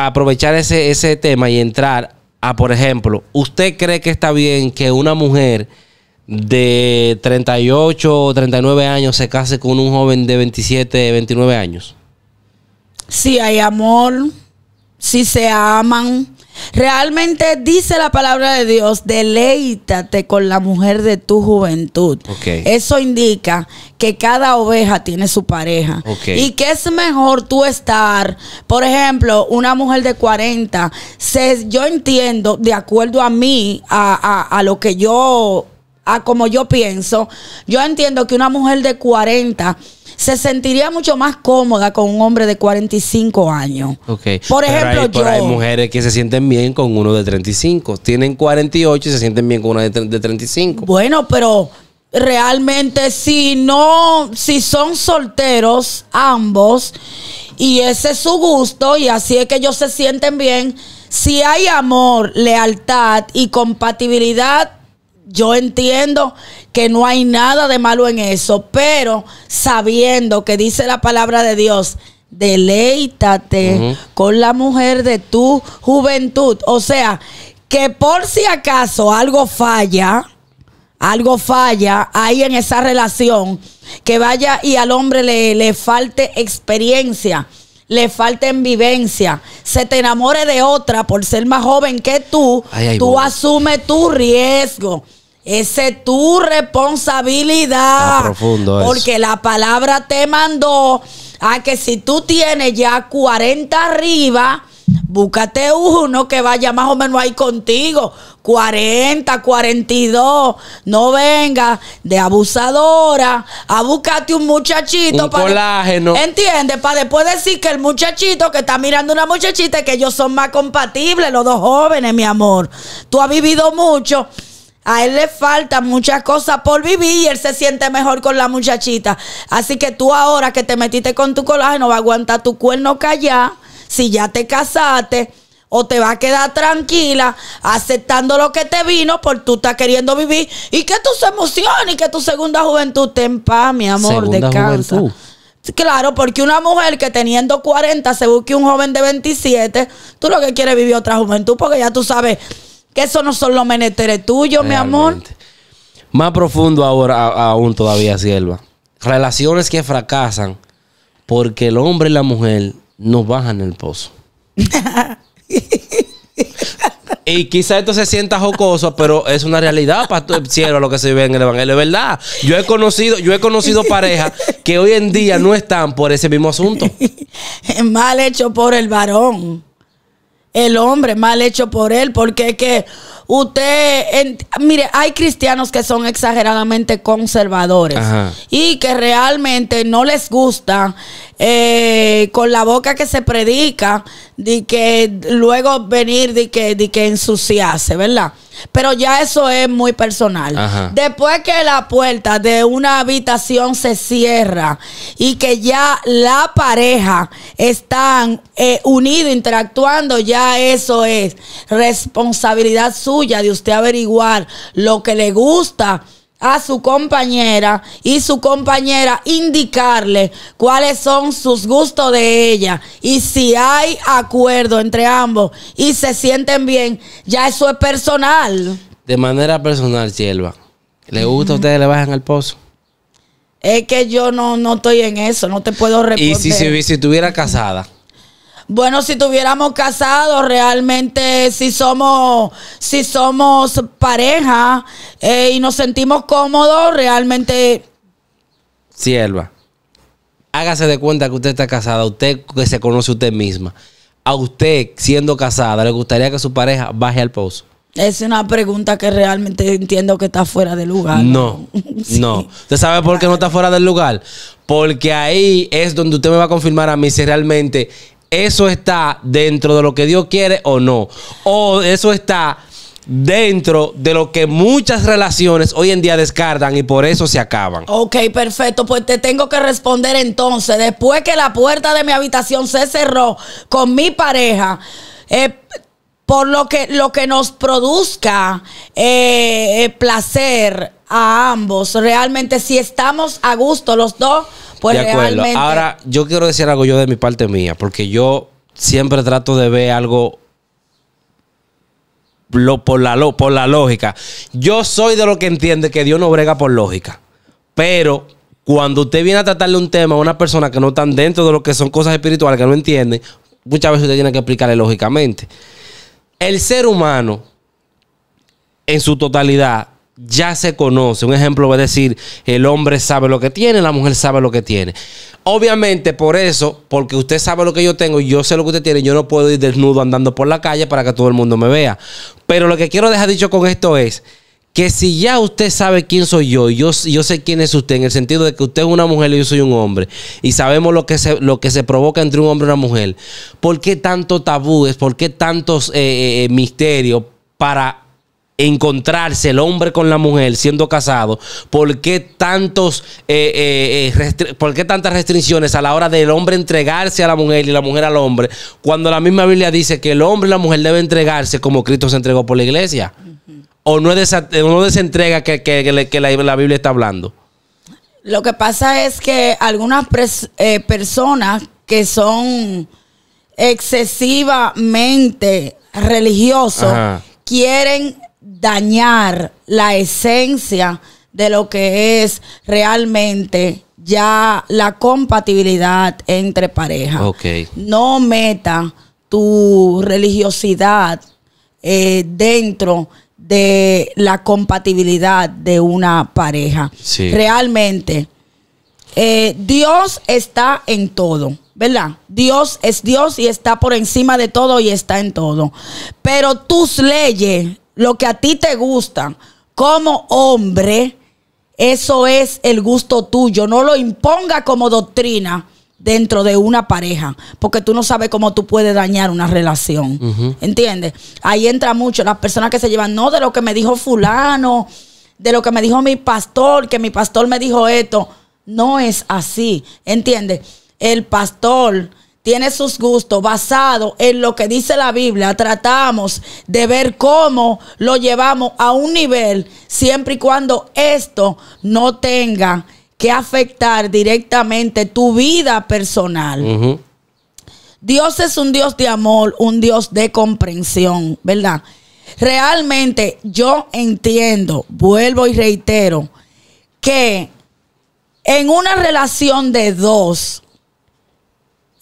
aprovechar ese, ese tema y entrar Ah, por ejemplo, ¿usted cree que está bien que una mujer de 38 o 39 años se case con un joven de 27, 29 años? Si hay amor, si se aman, Realmente dice la palabra de Dios, deleítate con la mujer de tu juventud. Eso indica que cada oveja tiene su pareja. Y que es mejor tú estar, por ejemplo, una mujer de 40, yo entiendo, de acuerdo a mí, a, a, a lo que yo, a como yo pienso, yo entiendo que una mujer de 40 se sentiría mucho más cómoda con un hombre de 45 años. Okay. Por ejemplo, yo. Pero hay mujeres que se sienten bien con uno de 35. Tienen 48 y se sienten bien con una de, 35. Bueno, pero realmente si no, si son solteros ambos y ese es su gusto y así es que ellos se sienten bien, si hay amor, lealtad y compatibilidad yo entiendo que no hay nada de malo en eso, pero sabiendo que dice la palabra de Dios, deleítate con la mujer de tu juventud. O sea, que por si acaso algo falla, algo falla ahí en esa relación, que vaya y al hombre le, le falte experiencia le falten vivencia, se te enamore de otra por ser más joven que tú, tú asumes tu riesgo. Esa es tu responsabilidad. porque la palabra te mandó a que si tú tienes ya 40 arriba, búscate uno que vaya más o menos ahí contigo. 40, 42. No venga de abusadora a buscarte un muchachito. Un colágeno. ¿Entiendes? Para después decir que el muchachito que está mirando una muchachita es que ellos son más compatibles, los dos jóvenes, mi amor. Tú has vivido mucho. A él le faltan muchas cosas por vivir y él se siente mejor con la muchachita. Así que tú ahora que te metiste con tu colágeno, va a aguantar tu cuerno callado si ya te casaste o te vas a quedar tranquila aceptando lo que te vino por tú estás queriendo vivir y que tus emociones y que tu segunda juventud te en paz, mi amor, segunda Juventud. Claro, porque una mujer que teniendo 40 se busque un joven de 27, tú lo que quieres vivir otra juventud porque ya tú sabes que eso no son los menesteres tuyos, mi amor. Más profundo ahora aún todavía, Sierva. Relaciones que fracasan porque el hombre y la mujer no bajan el pozo. Y quizá esto se sienta jocoso, pero es una realidad, el cielo, lo que se ve en el evangelio, es verdad. Yo he conocido, yo he conocido parejas que hoy en día no están por ese mismo asunto. Mal hecho por el varón. El hombre, mal hecho por él, porque que usted, mire, hay cristianos que son exageradamente conservadores y que realmente no les gusta eh, con la boca que se predica, de que luego venir, de que, de que ensuciarse, ¿verdad? Pero ya eso es muy personal. Después que la puerta de una habitación se cierra y que ya la pareja están eh, unida, interactuando, ya eso es responsabilidad suya de usted averiguar lo que le gusta a su compañera y su compañera indicarle cuáles son sus gustos de ella y si hay acuerdo entre ambos y se sienten bien, ya eso es personal. De manera personal, Sierva. ¿le gusta a ustedes le bajan al pozo? Es que yo no, no estoy en eso, no te puedo responder. Y si, si estuviera casada. Bueno, si tuviéramos casados, realmente si somos, si somos pareja eh, y nos sentimos cómodos, realmente. Sierva, hágase de cuenta que usted está casada, usted que se conoce usted misma. A usted, siendo casada, le gustaría que su pareja baje al pozo. Es una pregunta que realmente entiendo que está fuera de lugar. No, no. ¿Usted sabe por qué no está fuera del lugar? Porque ahí es donde usted me va a confirmar a mí si realmente eso está dentro de lo que Dios quiere o no. O eso está dentro de lo que muchas relaciones hoy en día descartan y por eso se acaban. Ok, perfecto. Pues te tengo que responder entonces. Después que la puerta de mi habitación se cerró con mi pareja, eh, por lo que, lo que nos produzca eh, placer a ambos, realmente si estamos a gusto los dos pues acuerdo. Ahora, yo quiero decir algo yo de mi parte mía, porque yo siempre trato de ver algo por, la, por la lógica. Yo soy de lo que entiende que Dios no brega por lógica. Pero cuando usted viene a tratarle un tema a una persona que no está dentro de lo que son cosas espirituales, que no entiende muchas veces usted tiene que explicarle lógicamente. El ser humano, en su totalidad, ya se conoce. Un ejemplo va a decir, el hombre sabe lo que tiene, la mujer sabe lo que tiene. Obviamente por eso, porque usted sabe lo que yo tengo y yo sé lo que usted tiene, yo no puedo ir desnudo andando por la calle para que todo el mundo me vea. Pero lo que quiero dejar dicho con esto es que si ya usted sabe quién soy yo, yo, yo sé quién es usted, en el sentido de que usted es una mujer y yo soy un hombre, y sabemos lo que se, lo que se provoca entre un hombre y una mujer, ¿por qué tanto tabúes? ¿Por qué tantos eh, eh, eh, misterios para encontrarse el hombre con la mujer siendo casado, ¿por qué, tantos, eh, eh, eh, ¿por qué tantas restricciones a la hora del hombre entregarse a la mujer y la mujer al hombre? Cuando la misma Biblia dice que el hombre y la mujer deben entregarse como Cristo se entregó por la iglesia. ¿O no es entrega que, que, la, Biblia está hablando? Lo que pasa es que algunas personas que son excesivamente Religiosos quieren dañar la esencia de lo que es realmente ya la compatibilidad entre parejas. Okay. No meta tu religiosidad eh, dentro de la compatibilidad de una pareja. Realmente, eh, Dios está en todo, ¿verdad? Dios es Dios y está por encima de todo y está en todo. Pero tus leyes lo que a ti te gusta como hombre, eso es el gusto tuyo. No lo imponga como doctrina dentro de una pareja, porque tú no sabes cómo tú puedes dañar una relación. ¿entiende? ¿Entiendes? Ahí entra mucho las personas que se llevan, no de lo que me dijo fulano, de lo que me dijo mi pastor, que mi pastor me dijo esto. No es así. ¿Entiendes? El pastor tiene sus gustos basado en lo que dice la Biblia, tratamos de ver cómo lo llevamos a un nivel siempre y cuando esto no tenga que afectar directamente tu vida personal. Dios es un Dios de amor, un Dios de comprensión, ¿verdad? Realmente yo entiendo, vuelvo y reitero, que en una relación de dos,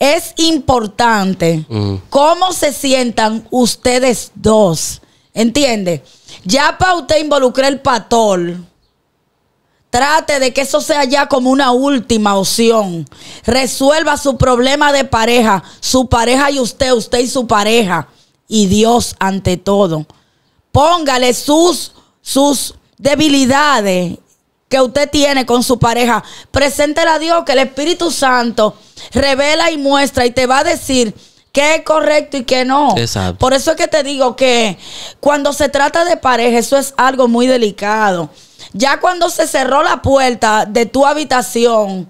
es importante cómo se sientan ustedes dos. ¿Entiende? Ya para usted involucrar el patol, trate de que eso sea ya como una última opción. Resuelva su problema de pareja, su pareja y usted, usted y su pareja. Y Dios ante todo. Póngale sus, sus debilidades que usted tiene con su pareja, preséntela a Dios, que el Espíritu Santo revela y muestra y te va a decir qué es correcto y qué no. Exacto. Por eso es que te digo que cuando se trata de pareja, eso es algo muy delicado. Ya cuando se cerró la puerta de tu habitación,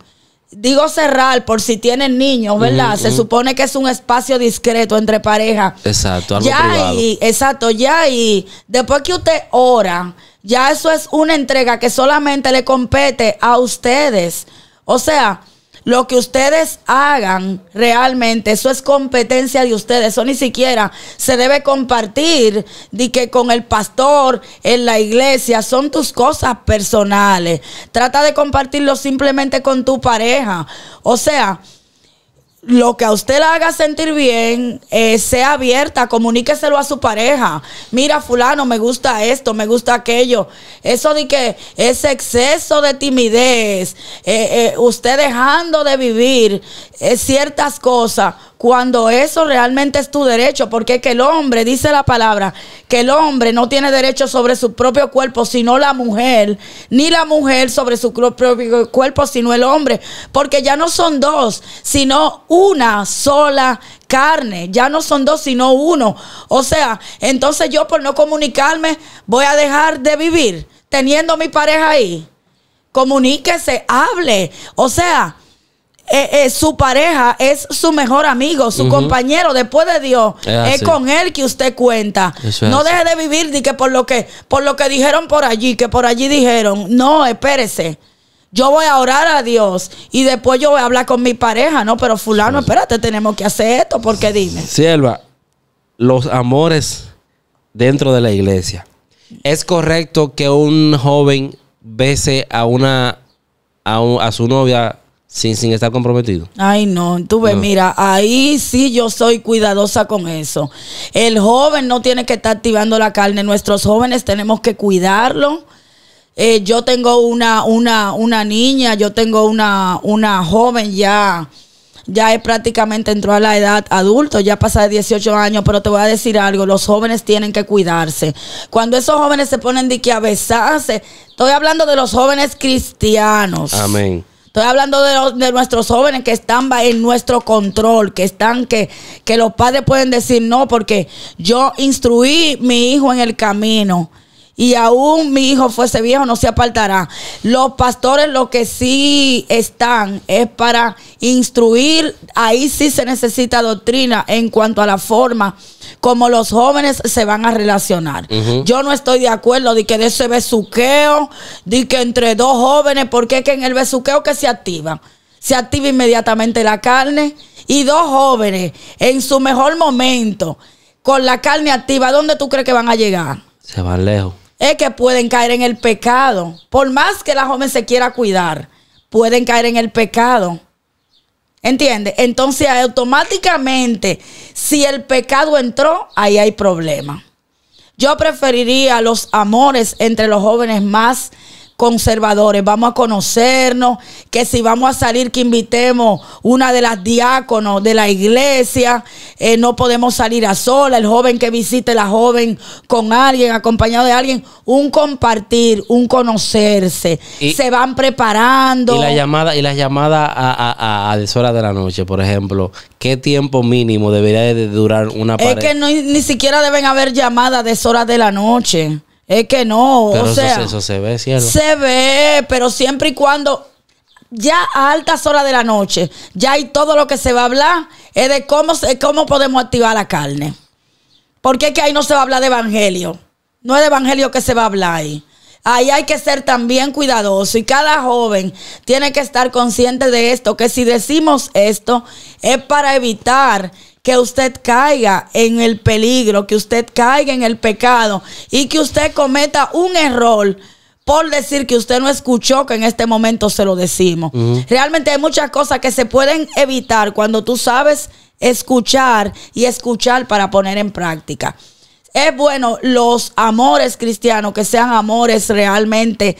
digo cerrar por si tienen niños, ¿verdad? Se supone que es un espacio discreto entre pareja. Exacto, ya Y, exacto, ya y después que usted ora, ya eso es una entrega que solamente le compete a ustedes. O sea, lo que ustedes hagan realmente, eso es competencia de ustedes. Eso ni siquiera se debe compartir de que con el pastor en la iglesia. Son tus cosas personales. Trata de compartirlo simplemente con tu pareja. O sea, lo que a usted la haga sentir bien, eh, sea abierta, comuníqueselo a su pareja. Mira, fulano, me gusta esto, me gusta aquello. Eso de que ese exceso de timidez, eh, eh, usted dejando de vivir ciertas cosas, cuando eso realmente es tu derecho, porque que el hombre, dice la palabra, que el hombre no tiene derecho sobre su propio cuerpo, sino la mujer, ni la mujer sobre su propio cuerpo, sino el hombre, porque ya no son dos, sino una sola carne. Ya no son dos, sino uno. O sea, entonces yo por no comunicarme voy a dejar de vivir teniendo mi pareja ahí. Comuníquese, hable. O sea, eh, eh, su pareja es su mejor amigo, su compañero después de Dios. Es, con él que usted cuenta. no deje de vivir ni que por lo que por lo que dijeron por allí, que por allí dijeron. No, espérese yo voy a orar a Dios y después yo voy a hablar con mi pareja, ¿no? Pero fulano, espérate, tenemos que hacer esto, porque dime. Sierva, los amores dentro de la iglesia. ¿Es correcto que un joven bese a una a, su novia sin, sin, estar comprometido. Ay, no, tú ves, mira, ahí sí yo soy cuidadosa con eso. El joven no tiene que estar activando la carne, nuestros jóvenes tenemos que cuidarlo eh, yo tengo una, una, una niña, yo tengo una, una joven ya, ya es prácticamente entró a la edad adulto, ya pasa de 18 años, pero te voy a decir algo, los jóvenes tienen que cuidarse. Cuando esos jóvenes se ponen de que a estoy hablando de los jóvenes cristianos. Amén. Estoy hablando de, de, nuestros jóvenes que están en nuestro control, que están, que, que los padres pueden decir no, porque yo instruí mi hijo en el camino y aún mi hijo fuese viejo, no se apartará. Los pastores lo que sí están es para instruir, ahí sí se necesita doctrina en cuanto a la forma como los jóvenes se van a relacionar. Yo no estoy de acuerdo de que de ese besuqueo, de que entre dos jóvenes, porque es que en el besuqueo que se activa, se activa inmediatamente la carne y dos jóvenes en su mejor momento, con la carne activa, ¿dónde tú crees que van a llegar? Se van lejos es que pueden caer en el pecado. Por más que la joven se quiera cuidar, pueden caer en el pecado. ¿Entiendes? Entonces automáticamente, si el pecado entró, ahí hay problema. Yo preferiría los amores entre los jóvenes más conservadores, vamos a conocernos, que si vamos a salir que invitemos una de las diáconos de la iglesia, eh, no podemos salir a sola, el joven que visite la joven con alguien, acompañado de alguien, un compartir, un conocerse, se van preparando. Y la llamada, y las llamadas a, a, a, de la noche, por ejemplo, ¿qué tiempo mínimo debería de durar una pareja? Es que ni siquiera deben haber llamadas de horas de la noche. Es que no, o sea. se ve, Se ve, pero siempre y cuando ya a altas horas de la noche, ya hay todo lo que se va a hablar es de cómo, cómo podemos activar la carne. Porque es que ahí no se va a hablar de evangelio. No es de evangelio que se va a hablar ahí. Ahí hay que ser también cuidadoso y cada joven tiene que estar consciente de esto, que si decimos esto es para evitar que usted caiga en el peligro, que usted caiga en el pecado y que usted cometa un error por decir que usted no escuchó que en este momento se lo decimos. Realmente hay muchas cosas que se pueden evitar cuando tú sabes escuchar y escuchar para poner en práctica. Es bueno los amores cristianos, que sean amores realmente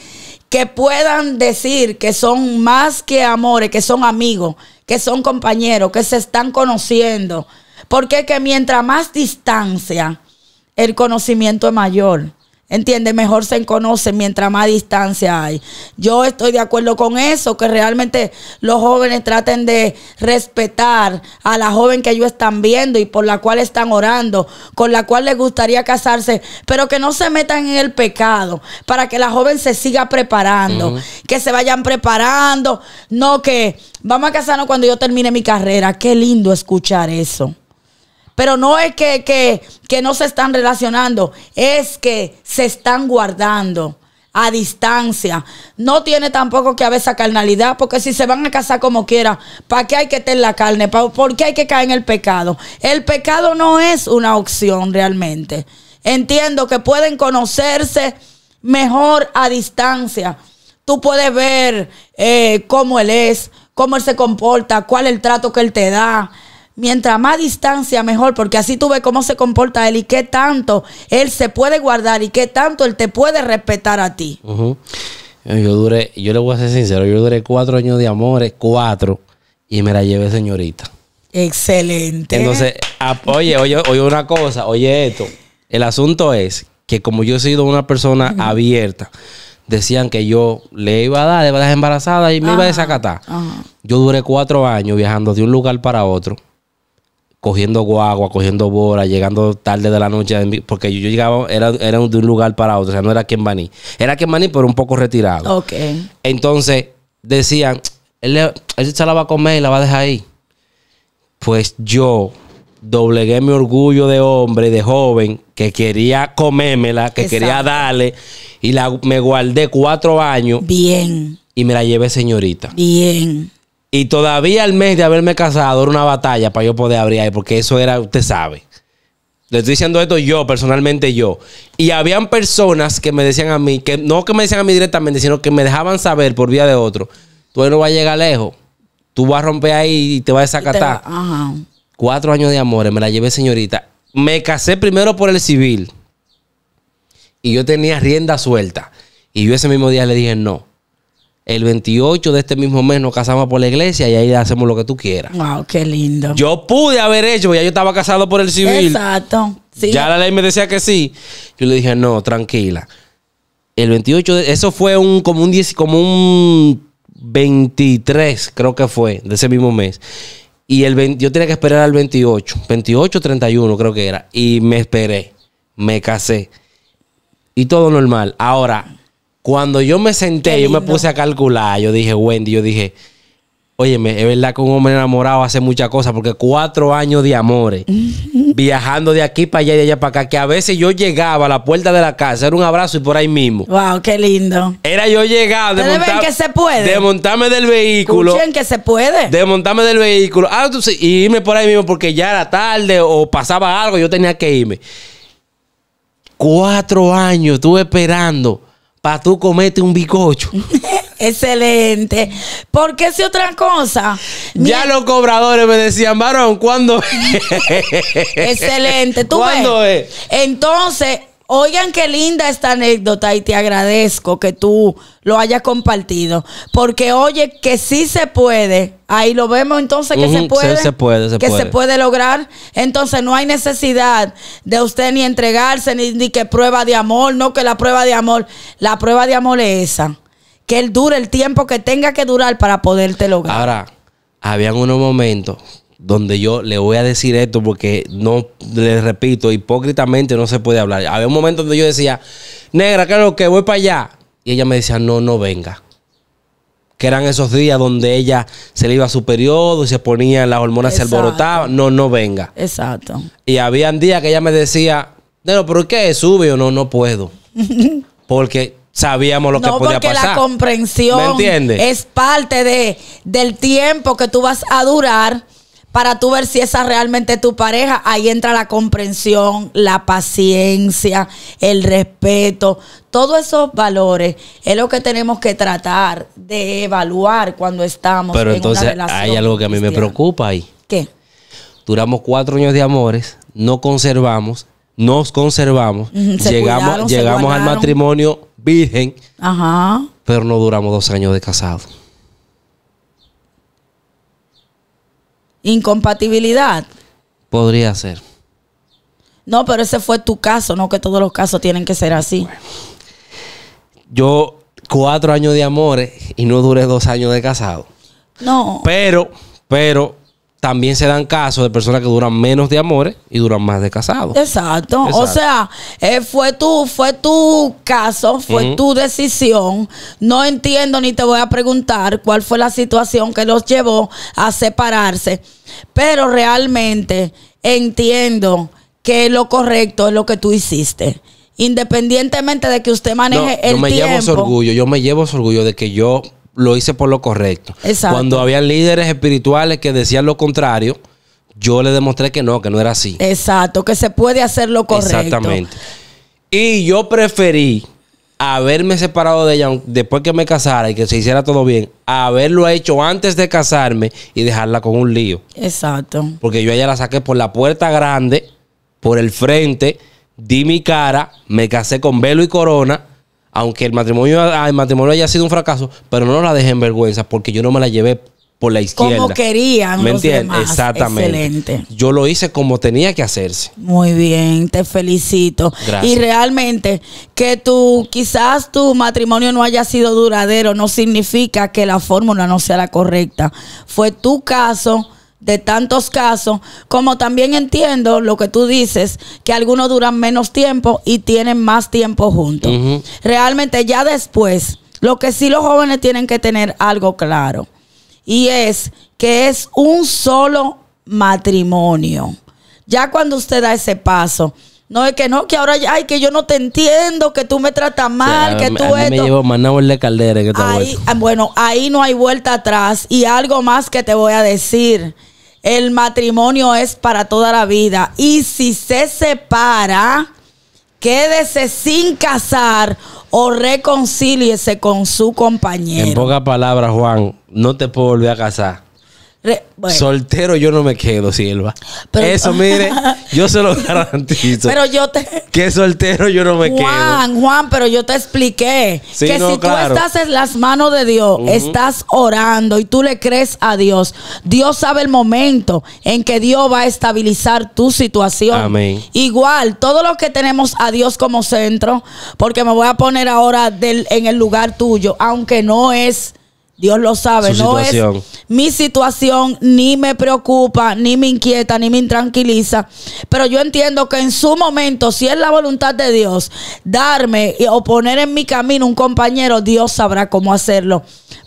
que puedan decir que son más que amores, que son amigos, que son compañeros, que se están conociendo. Porque que mientras más distancia, el conocimiento es mayor entiende Mejor se conoce mientras más distancia hay. Yo estoy de acuerdo con eso, que realmente los jóvenes traten de respetar a la joven que ellos están viendo y por la cual están orando, con la cual les gustaría casarse, pero que no se metan en el pecado para que la joven se siga preparando, que se vayan preparando, no que vamos a casarnos cuando yo termine mi carrera. Qué lindo escuchar eso. Pero no es que, que, que no se están relacionando, es que se están guardando a distancia. No tiene tampoco que haber esa carnalidad, porque si se van a casar como quiera, ¿para qué hay que tener la carne? ¿Por qué hay que caer en el pecado? El pecado no es una opción realmente. Entiendo que pueden conocerse mejor a distancia. Tú puedes ver eh, cómo él es, cómo él se comporta, cuál es el trato que él te da mientras más distancia mejor, porque así tú ves cómo se comporta él y qué tanto él se puede guardar y qué tanto él te puede respetar a ti. Eh, yo duré, yo le voy a ser sincero, yo duré cuatro años de amores, cuatro, y me la llevé señorita. Excelente. Entonces, oye, oye, oye una cosa, oye esto. El asunto es que como yo he sido una persona abierta, decían que yo le iba a dar, de dar embarazada y me iba a desacatar. Yo duré cuatro años viajando de un lugar para otro cogiendo guagua, cogiendo bola, llegando tarde de la noche, porque yo llegaba, era, era de un lugar para otro, o sea, no era quien baní. Era quien baní, pero un poco retirado. Ok. Entonces, decían, él, él se la va a comer y la va a dejar ahí. Pues yo doblegué mi orgullo de hombre, de joven, que quería comérmela, que quería darle, y la, me guardé cuatro años. Bien. Y me la llevé señorita. Bien. Y todavía al mes de haberme casado era una batalla para yo poder abrir ahí, porque eso era, usted sabe. Le estoy diciendo esto yo, personalmente yo. Y habían personas que me decían a mí, que no que me decían a mí directamente, sino que me dejaban saber por vía de otro, tú no vas a llegar lejos, tú vas a romper ahí y te vas a desacatar. Ajá. Cuatro años de amores, me la llevé señorita. Me casé primero por el civil. Y yo tenía rienda suelta. Y yo ese mismo día le dije, no, el 28 de este mismo mes nos casamos por la iglesia y ahí hacemos lo que tú quieras. Wow, qué lindo. Yo pude haber hecho, ya yo estaba casado por el civil. Exacto. Sí. Ya la ley me decía que sí. Yo le dije, no, tranquila. El 28 de, eso fue un como un como 23, creo que fue, de ese mismo mes. Y el yo tenía que esperar al 28, 28 31 creo que era y me esperé, me casé. Y todo normal. Ahora cuando yo me senté, yo me puse a calcular, yo dije, Wendy, yo dije, óyeme, es verdad que un hombre enamorado hace muchas cosas, porque cuatro años de amores, viajando de aquí para allá y de allá para acá, que a veces yo llegaba a la puerta de la casa, era un abrazo y por ahí mismo. Wow, qué lindo. Era yo llegado. de ven que se puede? Desmontarme del vehículo. Escuchen que se puede. desmontarme del vehículo. Ah, y irme por ahí mismo porque ya era tarde o pasaba algo, yo tenía que irme. Cuatro años estuve esperando para tú comerte un bicocho. Excelente. ¿Por qué si otra cosa. Ya los cobradores me decían, varón, ¿cuándo? Excelente. ¿Tú ¿Cuándo es? Entonces, Oigan qué linda esta anécdota y te agradezco que tú lo hayas compartido. Porque oye, que sí se puede. Ahí lo vemos entonces que se puede. puede que se puede lograr. Entonces no hay necesidad de usted ni entregarse, ni, que prueba de amor. No, que la prueba de amor. La prueba de amor es esa. Que él dure el tiempo que tenga que durar para poderte lograr. Ahora, habían unos momentos donde yo le voy a decir esto porque no, le repito, hipócritamente no se puede hablar. Había un momento donde yo decía, negra, claro que voy para allá. Y ella me decía, no, no venga. Que eran esos días donde ella se le iba a su periodo se ponía, las hormonas se alborotaba No, no venga. Exacto. Y habían días que ella me decía, no, pero ¿qué? Sube o no, no puedo. porque sabíamos lo que podía pasar. Porque la comprensión es parte de, del tiempo que tú vas a durar para tú ver si esa realmente es tu pareja, ahí entra la comprensión, la paciencia, el respeto, todos esos valores es lo que tenemos que tratar de evaluar cuando estamos Pero en entonces una relación hay algo que a mí me preocupa ahí. ¿Qué? Duramos cuatro años de amores, no conservamos, nos conservamos, llegamos, llegamos al matrimonio virgen, Ajá. pero no duramos dos años de casado. ¿Incompatibilidad? Podría ser. No, pero ese fue tu caso, no que todos los casos tienen que ser así. Yo cuatro años de amores y no duré dos años de casado. No. Pero, pero también se dan casos de personas que duran menos de amores y duran más de casados. Exacto. O sea, eh, fue, tu, fue tu caso, fue tu decisión. No entiendo ni te voy a preguntar cuál fue la situación que los llevó a separarse. Pero realmente entiendo que lo correcto es lo que tú hiciste. Independientemente de que usted maneje el tiempo. Yo me llevo su orgullo, yo me llevo su orgullo de que yo lo hice por lo correcto. Cuando habían líderes espirituales que decían lo contrario, yo le demostré que no, que no era así. Exacto, que se puede hacer lo correcto. Exactamente. Y yo preferí haberme separado de ella después que me casara y que se hiciera todo bien, haberlo hecho antes de casarme y dejarla con un lío. Exacto. Porque yo a ella la saqué por la puerta grande, por el frente, di mi cara, me casé con velo y corona aunque el matrimonio, ah, el matrimonio haya sido un fracaso, pero no la dejen vergüenza porque yo no me la llevé por la izquierda. Como querían ¿Me entiendes? Exactamente. Excelente. Yo lo hice como tenía que hacerse. Muy bien, te felicito. Gracias. Y realmente que tú, quizás tu matrimonio no haya sido duradero no significa que la fórmula no sea la correcta. Fue tu caso de tantos casos, como también entiendo lo que tú dices, que algunos duran menos tiempo y tienen más tiempo juntos. Realmente ya después, lo que sí los jóvenes tienen que tener algo claro, y es que es un solo matrimonio. Ya cuando usted da ese paso, no es que no, que ahora ay, que yo no te entiendo, que tú me tratas mal, que tú me de Bueno, ahí no hay vuelta atrás y algo más que te voy a decir el matrimonio es para toda la vida. Y si se separa, quédese sin casar o reconcíliese con su compañero. En pocas palabras, Juan, no te puedo volver a casar. Soltero yo no me quedo, Silva. Eso, mire, yo se lo garantizo. Pero yo te. Que soltero yo no me quedo. Juan, Juan, pero yo te expliqué que si tú estás en las manos de Dios, estás orando y tú le crees a Dios, Dios sabe el momento en que Dios va a estabilizar tu situación. Amén. Igual, todo lo que tenemos a Dios como centro, porque me voy a poner ahora del, en el lugar tuyo, aunque no es Dios lo sabe, no es mi situación, ni me preocupa, ni me inquieta, ni me intranquiliza. Pero yo entiendo que en su momento, si es la voluntad de Dios, darme o poner en mi camino un compañero, Dios sabrá cómo hacerlo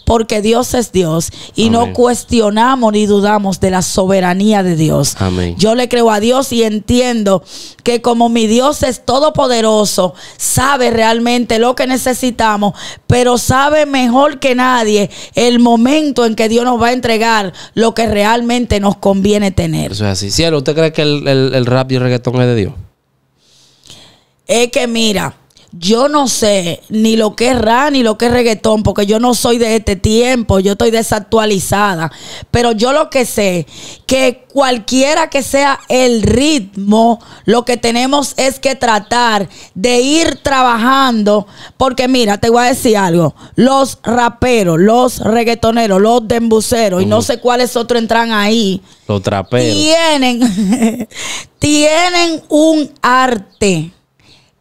porque Dios es Dios y no cuestionamos ni dudamos de la soberanía de Dios. Amén. Yo le creo a Dios y entiendo que como mi Dios es todopoderoso, sabe realmente lo que necesitamos, pero sabe mejor que nadie el momento en que Dios nos va a entregar lo que realmente nos conviene tener. Eso es así. Cielo, ¿usted cree que el, el rap y el reggaetón es de Dios? Es que mira, yo no sé ni lo que es rap ni lo que es reggaetón, porque yo no soy de este tiempo, yo estoy desactualizada. Pero yo lo que sé, que cualquiera que sea el ritmo, lo que tenemos es que tratar de ir trabajando, porque mira, te voy a decir algo, los raperos, los reggaetoneros, los dembuceros, y no sé cuáles otros entran ahí. Los traperos. Tienen, tienen un arte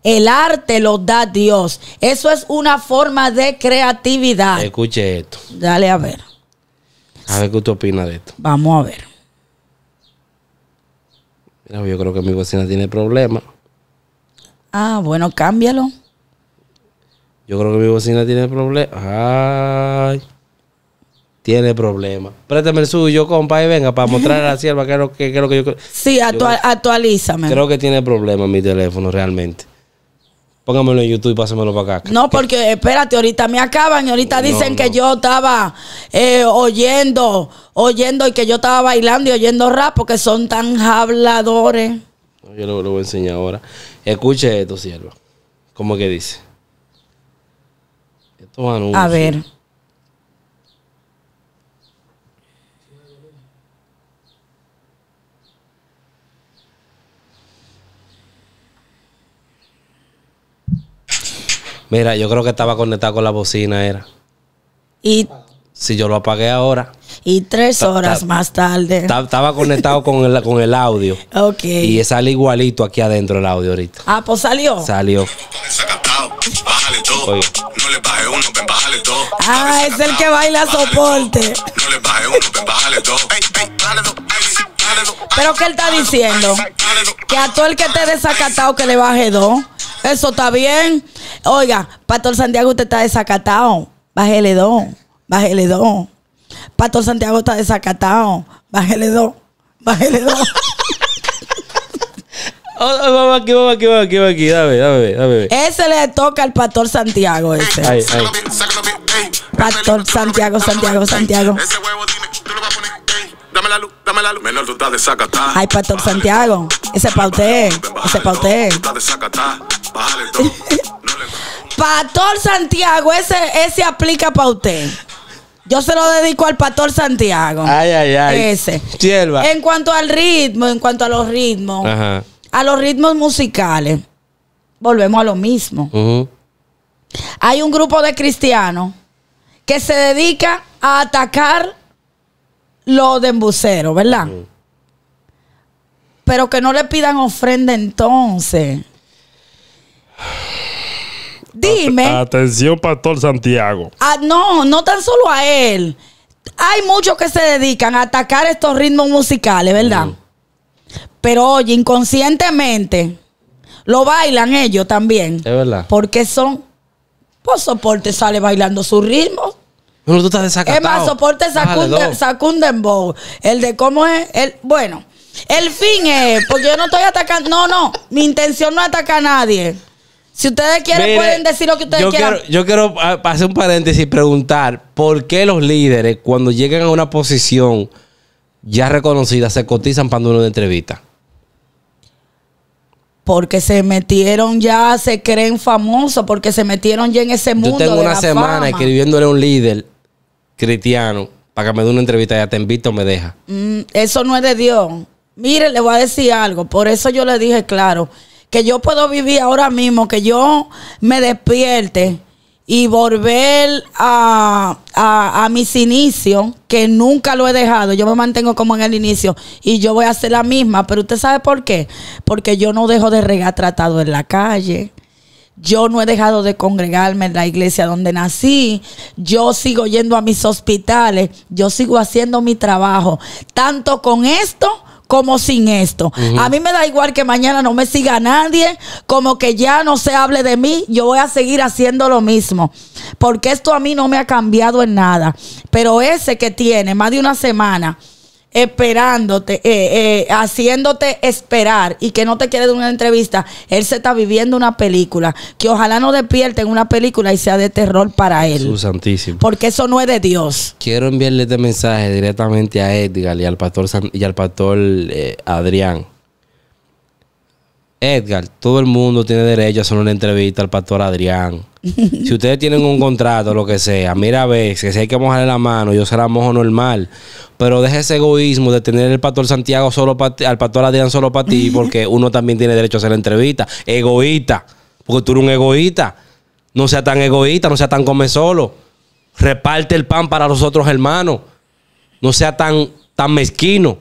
el arte lo da Dios. Eso es una forma de creatividad. Escuche esto. Dale a ver. A ver qué usted opina de esto. Vamos a ver. yo creo que mi vecina tiene problemas. Ah, bueno, cámbialo. Yo creo que mi bocina tiene problemas. Ay. Tiene problemas. Préstame el suyo, compa, y venga para mostrar a la sierva qué es lo que, yo creo. Sí, actualízame. Creo que tiene problemas mi teléfono realmente. Póngamelo en YouTube y pásamelo para acá. No, porque espérate, ahorita me acaban y ahorita dicen que yo estaba eh, oyendo, oyendo y que yo estaba bailando y oyendo rap porque son tan habladores. Yo lo, voy a enseñar ahora. Escuche esto, siervo. ¿Cómo que dice? A ver. Mira, yo creo que estaba conectado con la bocina, era. Y. Si yo lo apagué ahora. Y tres horas más tarde. Estaba conectado con el, con el audio. Ok. Y sale igualito aquí adentro el audio ahorita. Ah, pues salió. Salió. Ah, es el que baila soporte. No le baje uno, ven, pero que él está diciendo? Que a todo el que esté desacatado que le baje dos. Eso está bien. Oiga, Pastor Santiago, usted está desacatado. Bájele dos. Bájele dos. Pastor Santiago está desacatado. Bájele dos. Bájele dos. Ese le toca al Pastor Santiago. Ese. Pastor Santiago, Santiago, Santiago dame la luz, dame la luz. tú estás Ay, Pastor Santiago, ese es pa' usted, ese es pa' usted. Pastor Santiago, ese, ese aplica pa' usted. Yo se lo dedico al Pastor Santiago. Ay, ay, ay. Ese. En cuanto al ritmo, en cuanto a los ritmos, a los ritmos musicales, volvemos a lo mismo. Hay un grupo de cristianos que se dedica a atacar lo de embucero, ¿verdad? Pero que no le pidan ofrenda entonces. Dime. Atención, Pastor Santiago. Ah, no, no tan solo a él. Hay muchos que se dedican a atacar estos ritmos musicales, ¿verdad? Pero oye, inconscientemente lo bailan ellos también. Es verdad. Porque son, por soporte sale bailando su ritmo tú estás desacatado. Es más, soporte Sacundembo. El de cómo es. El, bueno, el fin es. Porque yo no estoy atacando. No, no. Mi intención no es atacar a nadie. Si ustedes quieren, pueden decir lo que ustedes yo quieran. yo quiero ah, hacer un paréntesis y preguntar: ¿por qué los líderes, cuando llegan a una posición ya reconocida, se cotizan para de entrevista? porque se metieron ya, se creen famosos, porque se metieron ya en ese mundo. Yo tengo una semana escribiéndole a un líder cristiano para que me dé una entrevista, ya te invito, me deja. Mm, eso no es de Dios. Mire, le voy a decir algo. Por eso yo le dije, claro, que yo puedo vivir ahora mismo, que yo me despierte y volver a, a, mis inicios, que nunca lo he dejado, yo me mantengo como en el inicio y yo voy a hacer la misma, pero usted sabe por qué, porque yo no dejo de regar tratado en la calle, yo no he dejado de congregarme en la iglesia donde nací. Yo sigo yendo a mis hospitales. Yo sigo haciendo mi trabajo. Tanto con esto como sin esto. A mí me da igual que mañana no me siga nadie, como que ya no se hable de mí, yo voy a seguir haciendo lo mismo, porque esto a mí no me ha cambiado en nada. Pero ese que tiene más de una semana esperándote, eh, eh, haciéndote esperar y que no te quiere de una entrevista, él se está viviendo una película. Que ojalá no despierte en una película y sea de terror para él. Su santísimo. Porque eso no es de Dios. Quiero enviarle este mensaje directamente a Edgar y al pastor, y al pastor eh, Adrián. Edgar, todo el mundo tiene derecho a hacer una entrevista al pastor Adrián. si ustedes tienen un contrato, lo que sea, mira a ver, si hay que mojarle la mano, yo se la mojo normal. Pero deje ese egoísmo de tener el pastor Santiago solo para al pastor Adrián solo para ti, porque uno también tiene derecho a hacer la entrevista. Egoísta, porque tú eres un egoísta. No sea tan egoísta, no sea tan come solo. Reparte el pan para los otros hermanos. No sea tan, tan mezquino.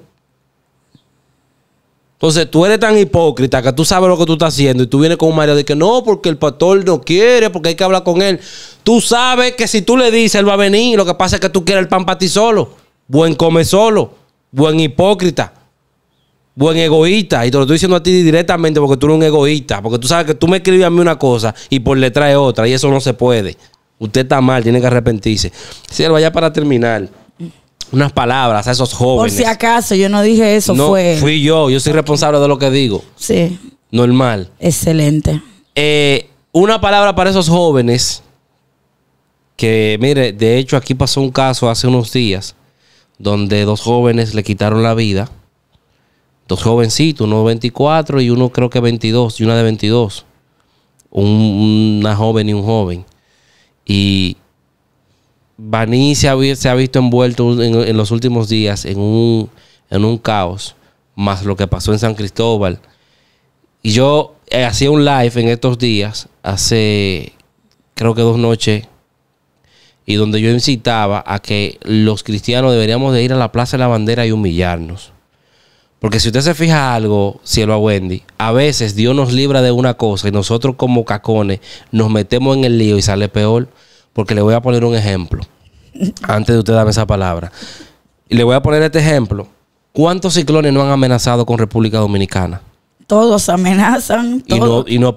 Entonces tú eres tan hipócrita que tú sabes lo que tú estás haciendo y tú vienes con un marido de que no, porque el pastor no quiere, porque hay que hablar con él. Tú sabes que si tú le dices, él va a venir. Lo que pasa es que tú quieres el pan para ti solo. Buen come solo. Buen hipócrita. Buen egoísta. Y te lo estoy diciendo a ti directamente porque tú eres un egoísta. Porque tú sabes que tú me escribes a mí una cosa y por le trae otra. Y eso no se puede. Usted está mal, tiene que arrepentirse. Sierva, ya para terminar unas palabras a esos jóvenes. Por si acaso, yo no dije eso, no, Fui yo, yo soy responsable de lo que digo. Sí. Normal. Excelente. Eh, una palabra para esos jóvenes que, mire, de hecho aquí pasó un caso hace unos días donde dos jóvenes le quitaron la vida. Dos jovencitos, uno 24 y uno creo que 22, y una de 22. una joven y un joven. Y Baní se ha, visto envuelto en, los últimos días en un, caos, más lo que pasó en San Cristóbal. Y yo eh, hacía un live en estos días, hace creo que dos noches, y donde yo incitaba a que los cristianos deberíamos de ir a la Plaza de la Bandera y humillarnos. Porque si usted se fija algo, cielo a Wendy, a veces Dios nos libra de una cosa y nosotros como cacones nos metemos en el lío y sale peor. Porque le voy a poner un ejemplo antes de usted darme esa palabra. Y le voy a poner este ejemplo. ¿Cuántos ciclones no han amenazado con República Dominicana? Todos amenazan. Y, no,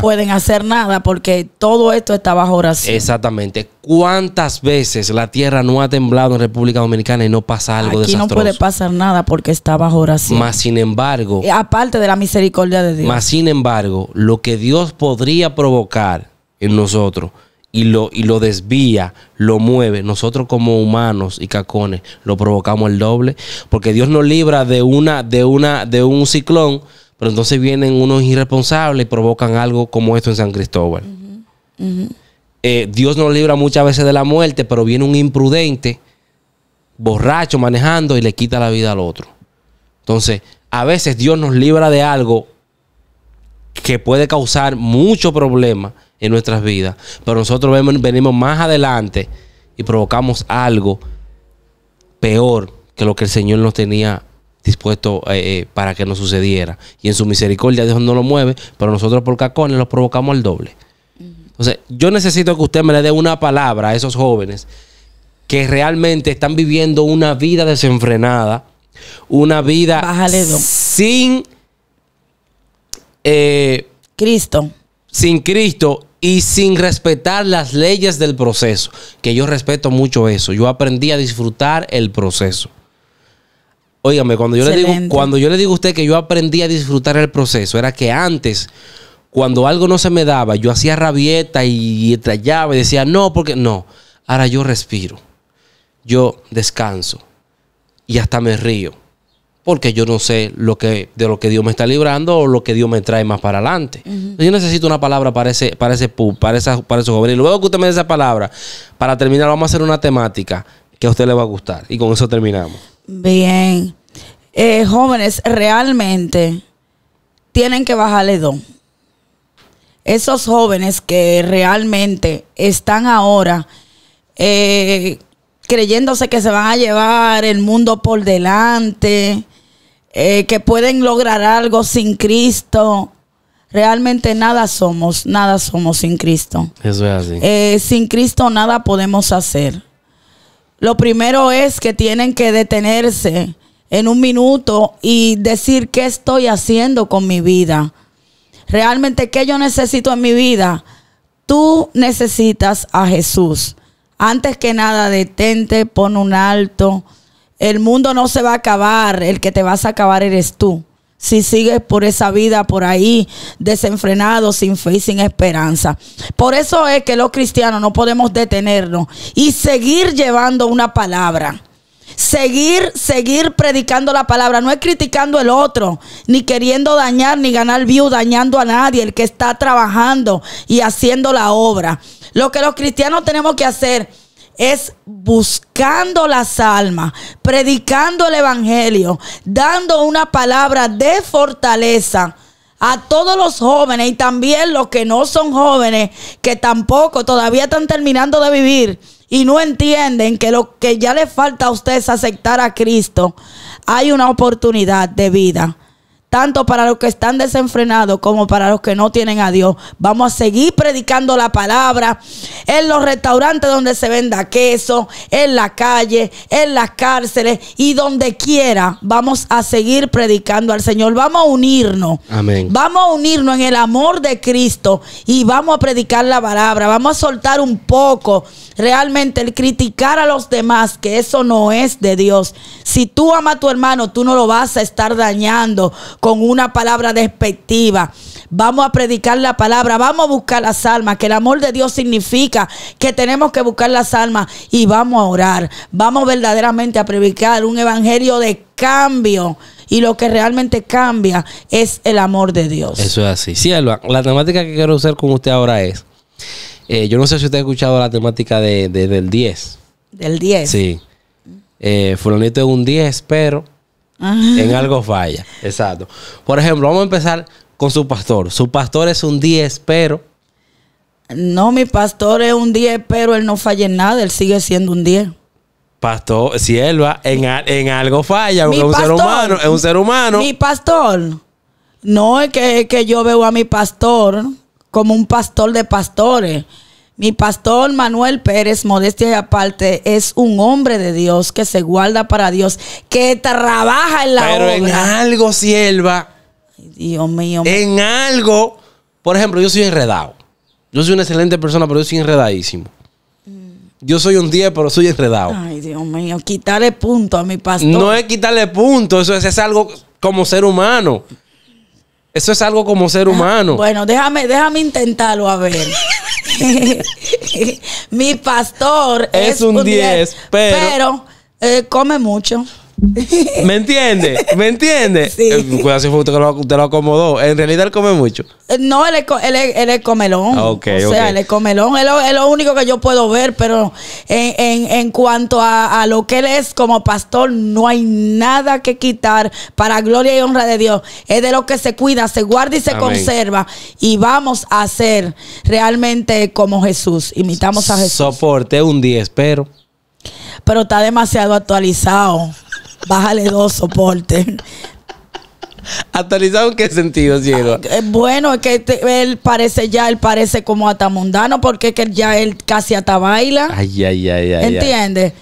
pueden hacer nada porque todo esto está bajo oración. Exactamente. ¿Cuántas veces la tierra no ha temblado en República Dominicana y no pasa algo Aquí no puede pasar nada porque está bajo oración. Más sin embargo. Eh, aparte de la misericordia de Dios. Más sin embargo, lo que Dios podría provocar en nosotros y lo, y lo desvía, lo mueve. Nosotros como humanos y cacones lo provocamos el doble, porque Dios nos libra de una, de una, de un ciclón, pero entonces vienen unos irresponsables y provocan algo como esto en San Cristóbal. Eh, Dios nos libra muchas veces de la muerte, pero viene un imprudente, borracho, manejando y le quita la vida al otro. Entonces, a veces Dios nos libra de algo que puede causar mucho problema en nuestras vidas. Pero nosotros venimos más adelante y provocamos algo peor que lo que el Señor nos tenía dispuesto eh, eh, para que nos sucediera. Y en su misericordia Dios no lo mueve, pero nosotros por cacones lo provocamos al doble. Entonces, yo necesito que usted me le dé una palabra a esos jóvenes que realmente están viviendo una vida desenfrenada, una vida sin eh, Cristo. Sin Cristo y sin respetar las leyes del proceso, que yo respeto mucho eso. Yo aprendí a disfrutar el proceso. Óigame, cuando yo le digo, cuando yo le digo a usted que yo aprendí a disfrutar el proceso, era que antes cuando algo no se me daba, yo hacía rabieta y, y y decía, "No, porque no." Ahora yo respiro. Yo descanso y hasta me río porque yo no sé lo que, de lo que Dios me está librando o lo que Dios me trae más para adelante. Yo necesito una palabra para ese, para pub, para, esa, para esos jóvenes. Luego que usted me dé esa palabra, para terminar, vamos a hacer una temática que a usted le va a gustar. Y con eso terminamos. Bien. Eh, jóvenes, realmente tienen que bajarle don. Esos jóvenes que realmente están ahora eh, creyéndose que se van a llevar el mundo por delante eh, que pueden lograr algo sin Cristo. Realmente nada somos, nada somos sin Cristo. Eso es así. Eh, sin Cristo nada podemos hacer. Lo primero es que tienen que detenerse en un minuto y decir qué estoy haciendo con mi vida. Realmente qué yo necesito en mi vida. Tú necesitas a Jesús. Antes que nada, detente, pon un alto el mundo no se va a acabar, el que te vas a acabar eres tú. Si sigues por esa vida por ahí, desenfrenado, sin fe y sin esperanza. Por eso es que los cristianos no podemos detenernos y seguir llevando una palabra. Seguir, seguir predicando la palabra. No es criticando el otro, ni queriendo dañar, ni ganar view, dañando a nadie, el que está trabajando y haciendo la obra. Lo que los cristianos tenemos que hacer es buscando las almas, predicando el Evangelio, dando una palabra de fortaleza a todos los jóvenes y también los que no son jóvenes, que tampoco todavía están terminando de vivir y no entienden que lo que ya les falta a ustedes es aceptar a Cristo. Hay una oportunidad de vida tanto para los que están desenfrenados como para los que no tienen a Dios. Vamos a seguir predicando la palabra en los restaurantes donde se venda queso, en la calle, en las cárceles y donde quiera. Vamos a seguir predicando al Señor. Vamos a unirnos. Amén. Vamos a unirnos en el amor de Cristo y vamos a predicar la palabra. Vamos a soltar un poco realmente el criticar a los demás, que eso no es de Dios. Si tú amas a tu hermano, tú no lo vas a estar dañando con una palabra despectiva. Vamos a predicar la palabra, vamos a buscar las almas, que el amor de Dios significa que tenemos que buscar las almas y vamos a orar. Vamos verdaderamente a predicar un evangelio de cambio. Y lo que realmente cambia es el amor de Dios. Eso es así. Cielo, la temática que quiero usar con usted ahora es, eh, yo no sé si usted ha escuchado la temática de, del 10. Del 10. Sí. Eh, fulanito es un 10, pero Ah. En algo falla. Exacto. Por ejemplo, vamos a empezar con su pastor. Su pastor es un 10, pero. No, mi pastor es un 10, pero él no falla en nada. Él sigue siendo un 10. Pastor, él en, en algo falla, es un ser humano, es un ser humano. Mi pastor. No, es que, que yo veo a mi pastor como un pastor de pastores. Mi pastor Manuel Pérez, modestia y aparte, es un hombre de Dios que se guarda para Dios, que trabaja en la Pero en algo, sierva. Dios mío. En algo. Por ejemplo, yo soy enredado. Yo soy una excelente persona, pero yo soy enredadísimo. Yo soy un 10, pero soy enredado. Ay, Dios mío, quitarle punto a mi pastor. No es quitarle punto, eso es, es algo como ser humano. Eso es algo como ser ah, humano. Bueno, déjame, déjame intentarlo a ver. mi pastor es, un 10, pero, eh, come mucho. ¿Me entiende? ¿Me entiende? Sí. Eh, cuidado fue usted que lo, acomodó. En realidad él come mucho. Eh, no, él es, él es, comelón. Ah, o sea, él es comelón. es lo único que yo puedo ver, pero en, cuanto a, lo que él es como pastor, no hay nada que quitar para gloria y honra de Dios. Es de lo que se cuida, se guarda y se conserva. Y vamos a ser realmente como Jesús. Imitamos a Jesús. Soporte un 10, pero. Pero está demasiado actualizado bájale dos soportes. ¿Actualizado en qué sentido, es ah, eh, Bueno, es que él parece ya, él parece como mundano, porque es que ya él casi hasta baila. Ay, ay, ay, ay. ¿Entiendes?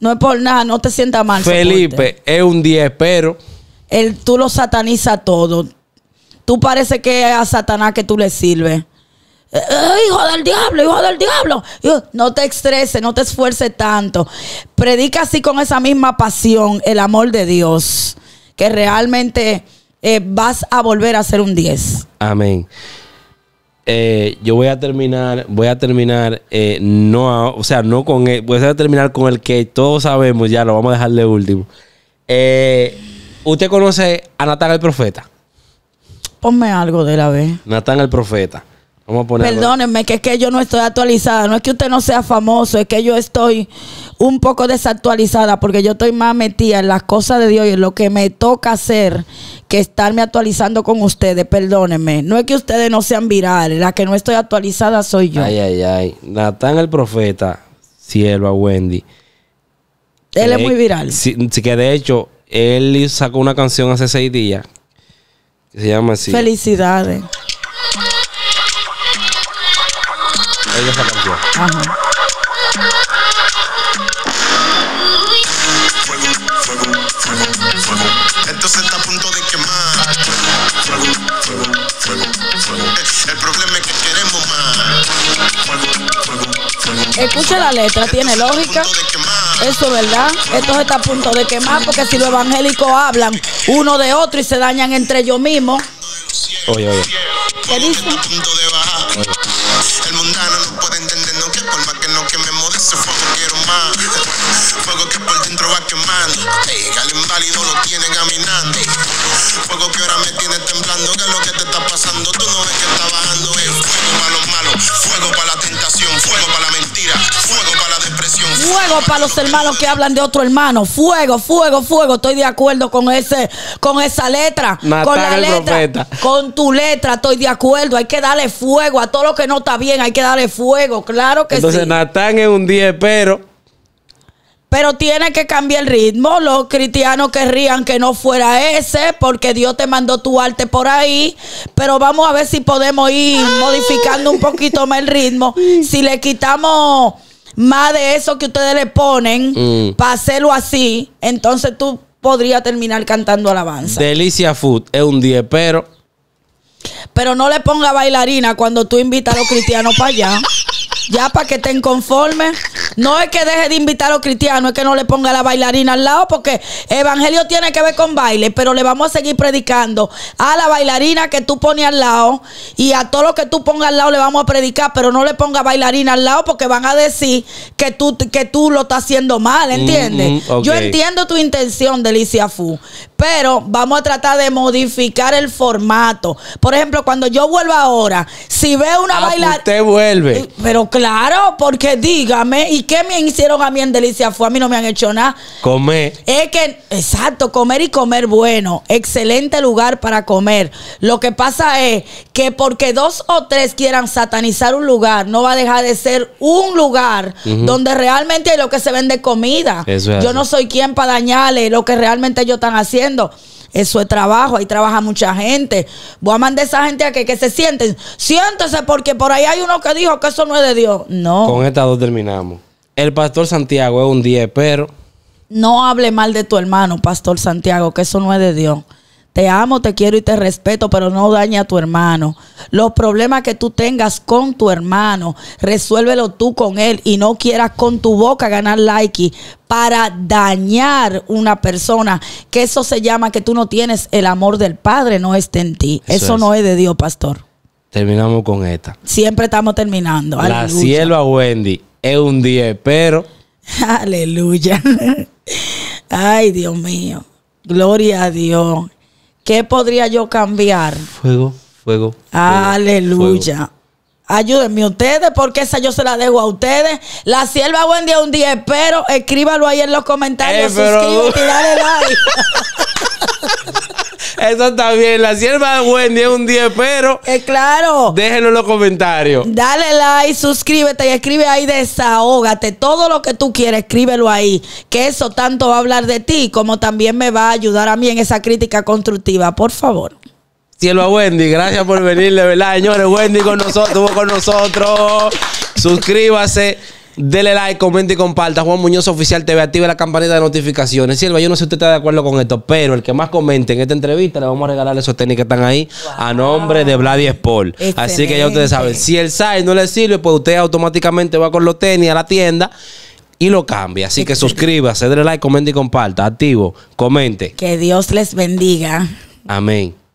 No es por nada, no te sientas mal. Felipe, es un 10, pero. Él, tú lo satanizas todo. Tú parece que es a Satanás que tú le sirves. ¡Eh, hijo del diablo, hijo del diablo. no te estreses, no te esfuerces tanto. Predica así con esa misma pasión el amor de Dios, que realmente eh, vas a volver a ser un 10. Amén. Eh, yo voy a terminar, voy a terminar, no, o sea, no con voy a terminar con el que todos sabemos, ya lo vamos a dejar de último. ¿Usted conoce a Natán el Profeta? Ponme algo de la vez. Natán el Profeta. Perdónenme, que es que yo no estoy actualizada. No es que usted no sea famoso, es que yo estoy un poco desactualizada porque yo estoy más metida en las cosas de Dios y en lo que me toca hacer que estarme actualizando con ustedes. Perdónenme. No es que ustedes no sean virales, la que no estoy actualizada soy yo. Ay, ay, ay. Natán el profeta, a Wendy. Él es muy viral. Sí, que de hecho, él sacó una canción hace seis días se llama así. Felicidades. oído esta canción. Ajá. Esto se está a punto de quemar. El problema es que queremos más. Escucha la letra, tiene lógica. Eso verdad, esto se está a punto de quemar porque si los evangélicos hablan uno de otro y se dañan entre ellos mismos. ¿Qué el mundano no puede entender, no que por más que no que me ese fuego quiero más. Fuego que por dentro va quemando. al inválido lo tiene caminando. Fuego que ahora me tiene temblando, que lo que te está pasando, tú no ves que está bajando. el eh. fuego para los malos, fuego para la tentación, fuego para la mentira, fuego para la depresión. Fuego para los hermanos que hablan de otro hermano. Fuego, fuego, fuego. Estoy de acuerdo con ese, con esa letra. con la letra. Con tu letra estoy de acuerdo. Hay que darle fuego a todo lo que no está bien. Hay que darle fuego. Claro que sí. Entonces Natán es un 10, pero. Pero tiene que cambiar el ritmo. Los cristianos querrían que no fuera ese, porque Dios te mandó tu arte por ahí. Pero vamos a ver si podemos ir modificando un poquito más el ritmo. Si le quitamos más de eso que ustedes le ponen mm. para hacerlo así, entonces tú podrías terminar cantando alabanza. Delicia Food es un 10, pero... Pero no le ponga bailarina cuando tú invitas a los cristianos para allá. Ya para que estén conformes. No es que deje de invitar a los cristianos, es que no le ponga la bailarina al lado, porque evangelio tiene que ver con baile, pero le vamos a seguir predicando a la bailarina que tú pones al lado y a todo lo que tú pongas al lado le vamos a predicar, pero no le ponga bailarina al lado porque van a decir que tú, que tú lo estás haciendo mal, ¿entiendes? Mm, mm, yo entiendo tu intención, Delicia Fu, pero vamos a tratar de modificar el formato. Por ejemplo, cuando yo vuelva ahora, si veo una ah, bailarina. Usted vuelve. Pero Claro, porque dígame, ¿y qué me hicieron a mí en Delicia? Fue a mí no me han hecho nada. Comer. Es que, exacto, comer y comer bueno. Excelente lugar para comer. Lo que pasa es que porque dos o tres quieran satanizar un lugar, no va a dejar de ser un lugar donde realmente hay lo que se vende comida. Yo no soy quien para dañarle lo que realmente ellos están haciendo. Eso es trabajo, ahí trabaja mucha gente. Voy a mandar a esa gente a que, se sienten. Siéntese porque por ahí hay uno que dijo que eso no es de Dios. No. Con estas dos terminamos. El pastor Santiago es un 10, pero... No hable mal de tu hermano, pastor Santiago, que eso no es de Dios. Te amo, te quiero y te respeto, pero no daña a tu hermano. Los problemas que tú tengas con tu hermano, resuélvelo tú con él y no quieras con tu boca ganar like para dañar una persona, que eso se llama que tú no tienes el amor del Padre, no está en ti. Eso, no es de Dios, pastor. Terminamos con esta. Siempre estamos terminando. La cielo a Wendy es un día, pero. Aleluya. Ay, Dios mío. Gloria a Dios. ¿Qué podría yo cambiar? Fuego, fuego. Aleluya. Ayúdenme ustedes, porque esa yo se la dejo a ustedes. La sierva buen día, un día pero Escríbalo ahí en los comentarios. Eh, suscríbete y dale like. Eso está bien. La sierva Wendy buen día, un día pero Eh, claro. Déjenlo en los comentarios. Dale like, suscríbete y escribe ahí, desahógate. Todo lo que tú quieras, escríbelo ahí. Que eso tanto va a hablar de ti, como también me va a ayudar a mí en esa crítica constructiva. Por favor. Cielo a Wendy, gracias por venirle, verdad, señores. Wendy con nosotros, estuvo con nosotros. Suscríbase. Dele like, comente y comparta. Juan Muñoz Oficial TV, active la campanita de notificaciones. Silva, yo no sé si usted está de acuerdo con esto, pero el que más comente en esta entrevista le vamos a regalar esos tenis que están ahí a nombre de Vladi Sport. Así que ya ustedes saben, si el site no le sirve, pues usted automáticamente va con los tenis a la tienda y lo cambia. Así que suscríbase, dele like, comente y comparta. Activo, comente. Que Dios les bendiga. Amén.